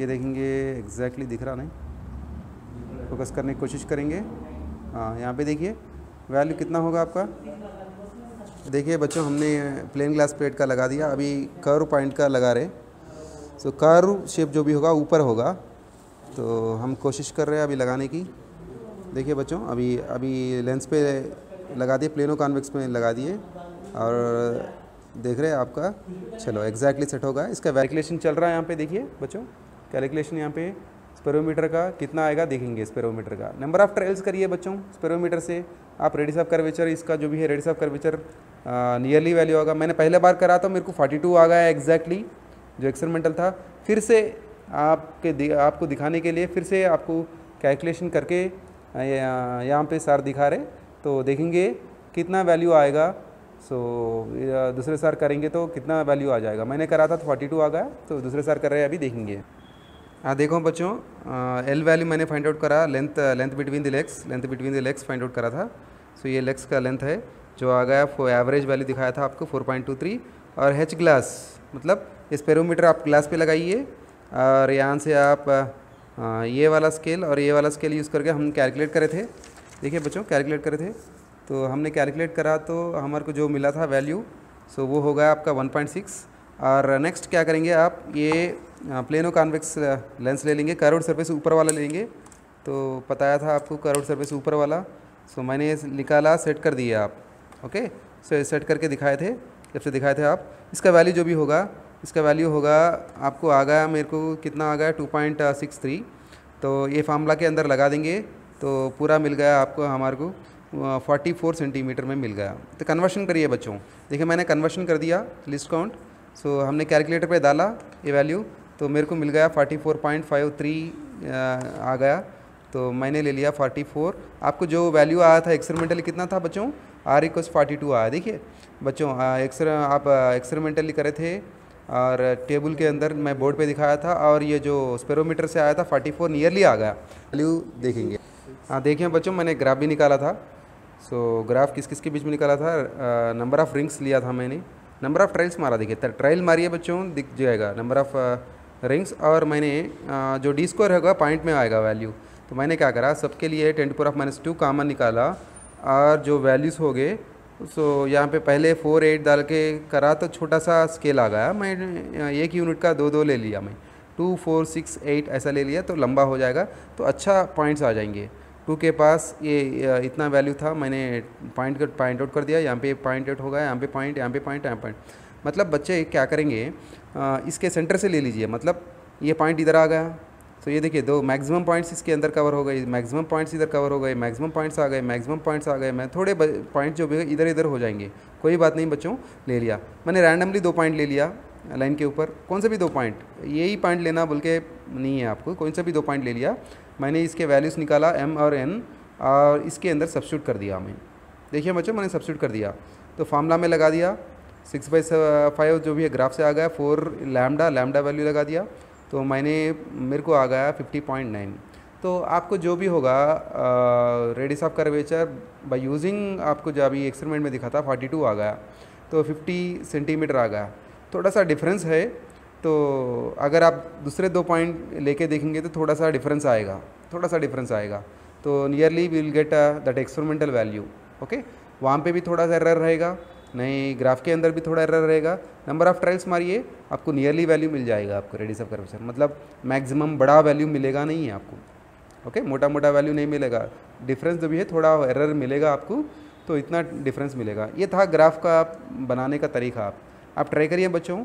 ये देखेंगे एग्जैक्टली दिख रहा नहीं फोकस करने की कोशिश करेंगे हाँ यहाँ पे देखिए वैल्यू कितना होगा आपका देखिए बच्चों हमने प्लेन ग्लास प्लेट का लगा दिया अभी कर्व पॉइंट का लगा रहे तो कार शेप जो भी होगा ऊपर होगा तो हम कोशिश कर रहे हैं अभी लगाने की देखिए बच्चों अभी अभी लेंस पे लगा दिए प्लेनो कॉन्वेक्स में लगा दिए और देख रहे हैं आपका चलो एग्जैक्टली सेट होगा इसका वैलकुलेशन चल रहा है यहाँ पे देखिए बच्चों कैलकुलेशन यहाँ पे स्पेरोमीटर का कितना आएगा देखेंगे स्पेरोमीटर का नंबर ऑफ ट्रेल्स करिए बच्चों स्पेरोमीटर से आप रेडिस ऑफ कर्वेचर इसका जो भी है radius of curvature nearly value होगा मैंने पहले बार करा था मेरे को 42 आ गया एग्जैक्टली जो एक्सपेरिमेंटल था फिर से आपके आपको दिखाने के लिए फिर से आपको कैलकुलेशन करके यहाँ पे सार दिखा रहे तो देखेंगे कितना वैल्यू आएगा सो so, दूसरे सार करेंगे तो कितना वैल्यू आ जाएगा मैंने करा था फोर्टी टू आ गया तो दूसरे सार कर रहे हैं अभी देखेंगे हाँ देखो बच्चों एल वैल्यू मैंने फाइंड आउट करा length length between the legs length between the legs find out करा था सो so, ये लेग्स का लेंथ है जो आ गया एवरेज वैल्यू दिखाया था आपको फोर पॉइंट टू थ्री और हेच ग्लास मतलब स्पेरोमीटर आप ग्लास पे लगाइए और यहाँ से आप ये वाला स्केल और ये वाला स्केल यूज़ करके हम कैलकुलेट करे थे देखिए बच्चों कैलकुलेट करे थे तो हमने कैलकुलेट करा तो हमारे को जो मिला था वैल्यू सो वो होगा आपका 1.6 और नेक्स्ट क्या करेंगे आप ये प्लेनो कॉन्वेक्स लेंस ले लेंगे करोड सर्विस ऊपर वाला लेंगे तो बताया था आपको करोड सर्विस ऊपर वाला सो मैंने निकाला सेट कर दिया आप ओके सो सेट करके दिखाए थे जब से दिखाए थे आप इसका वैल्यू जो भी होगा इसका वैल्यू होगा आपको आ गया मेरे को कितना आ गया टू पॉइंट सिक्स थ्री तो ये फार्मूला के अंदर लगा देंगे तो पूरा मिल गया आपको हमारे को फोर्टी फोर सेंटीमीटर में मिल गया तो कन्वर्शन करिए बच्चों देखिए मैंने कन्वर्शन कर दिया लिस्ट काउंट सो हमने कैलकुलेटर पर डाला ये वैल्यू तो मेरे को मिल गया फोर्टी आ गया तो मैंने ले लिया 44 आपको जो वैल्यू आया था एक्सपेरिमेंटली कितना था बच्चों आर इक्व फोर्टी आया देखिए बच्चों एक्सर आप एक्सपेरिमेंटली करे थे और टेबल के अंदर मैं बोर्ड पे दिखाया था और ये जो स्पेरोमीटर से आया था 44 नियरली आ गया वैल्यू देखेंगे हाँ देखिए बच्चों मैंने ग्राफ भी निकाला था सो so, ग्राफ किस किस के बीच में निकाला था नंबर ऑफ़ रिंग्स लिया था मैंने नंबर ऑफ़ ट्रायल्स मारा देखिए ट्रायल मारिए बच्चों दिख जाएगा नंबर ऑफ़ रिंग्स और मैंने आ, जो डी स्कोर होगा पॉइंट में आएगा वैल्यू तो मैंने क्या करा सबके लिए ten four of minus two common निकाला और जो वैल्यूज़ हो गए सो so, यहाँ पे पहले फोर एट डाल के करा तो छोटा सा स्केल आ गया मैं एक यूनिट का दो दो ले लिया मैं टू फोर सिक्स एट ऐसा ले लिया तो लंबा हो जाएगा तो अच्छा पॉइंट्स आ जाएंगे टू के पास ये इतना वैल्यू था मैंने पॉइंट कर पॉइंट आउट कर दिया यहाँ पे पॉइंट आउट होगा यहाँ पे पॉइंट यहाँ पे पॉइंट यहाँ पॉइंट मतलब बच्चे क्या करेंगे इसके सेंटर से ले लीजिए मतलब ये पॉइंट इधर आ गया तो ये देखिए दो मैक्सिमम पॉइंट्स इसके अंदर कवर हो गए मैक्सिमम पॉइंट्स इधर कवर हो गए मैक्सिमम पॉइंट्स आ गए मैक्सिमम पॉइंट्स आ गए मैं थोड़े पॉइंट जो भी इधर इधर हो जाएंगे कोई बात नहीं बच्चों ले लिया मैंने रैंडमली दो पॉइंट ले लिया लाइन के ऊपर कौन सा भी दो पॉइंट यही पॉइंट लेना बोल के नहीं है आपको कौन सा भी दो पॉइंट ले लिया मैंने इसके वैल्यूज़ निकाला एम और एन और इसके अंदर सब्सिट्यूट कर दिया हमें देखिए बच्चों मैंने सब्सिट्यूट कर दिया तो फार्मूला में लगा दिया सिक्स बाई फाइव जो भी है ग्राफ से आ गया फोर लैमडा लैमडा वैल्यू लगा दिया तो मैंने मेरे को आ गया फिफ्टी पॉइंट नाइन तो आपको जो भी होगा radius of curvature by using आपको जो अभी एक्सपेरिमेंट में दिखा था टू आ गया तो फिफ्टी सेंटीमीटर आ गया थोड़ा सा डिफरेंस है तो अगर आप दूसरे दो पॉइंट लेके देखेंगे तो थोड़ा सा डिफरेंस आएगा थोड़ा सा डिफरेंस आएगा तो nearly we will get that experimental value okay वहाँ पे भी थोड़ा सा एरर रहेगा नहीं ग्राफ के अंदर भी थोड़ा एरर रहेगा नंबर ऑफ ट्रायल्स मारिए आपको नियरली वैल्यू मिल जाएगा आपको रेडी सब कर्वेचर मतलब मैक्सिमम बड़ा वैल्यू मिलेगा नहीं है आपको ओके मोटा मोटा वैल्यू नहीं मिलेगा डिफरेंस जो भी है थोड़ा एरर मिलेगा आपको तो इतना डिफरेंस मिलेगा ये था ग्राफ का आप बनाने का तरीका आप आप ट्राई करिए बच्चों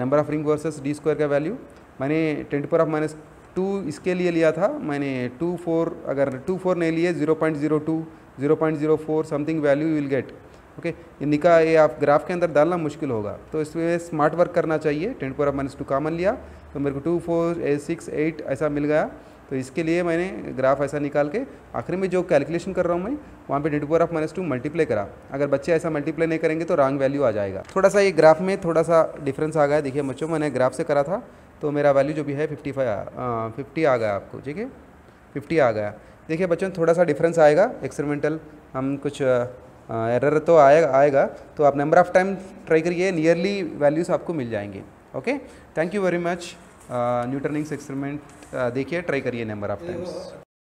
number of ring versus D square का वैल्यू मैंने twenty four of minus two इसके लिए लिया था मैंने टू फोर अगर टू फोर नहीं लिए zero point zero two zero point zero four something value will get okay निका ये आप ग्राफ के अंदर डालना मुश्किल होगा तो इसमें स्मार्ट वर्क करना चाहिए टेन पर माइनस टू कामन लिया तो मेरे को two four eight six eight ऐसा मिल गया तो इसके लिए मैंने ग्राफ ऐसा निकाल के आखिर में जो कैलकुलेशन कर रहा हूँ मैं वहाँ पे D two of minus two multiply करा अगर बच्चे ऐसा मल्टीप्लाई नहीं करेंगे तो रॉन्ग वैल्यू आ जाएगा थोड़ा सा ये ग्राफ में थोड़ा सा डिफरेंस आ गया देखिए बच्चों मैंने ग्राफ से करा था तो मेरा वैल्यू जो भी है फिफ्टी फाइव फिफ्टी आ गया आपको ठीक है फिफ्टी आ गया देखिए बच्चों थोड़ा सा डिफरेंस आएगा एक्सपेरिमेंटल हम कुछ एरर तो आएगा आएगा तो आप नंबर ऑफ टाइम ट्राई करिए नियरली वैल्यूज़ आपको मिल जाएंगे okay thank you very much Newton's rings experiment देखिए ट्राई करिए नंबर ऑफ टाइम्स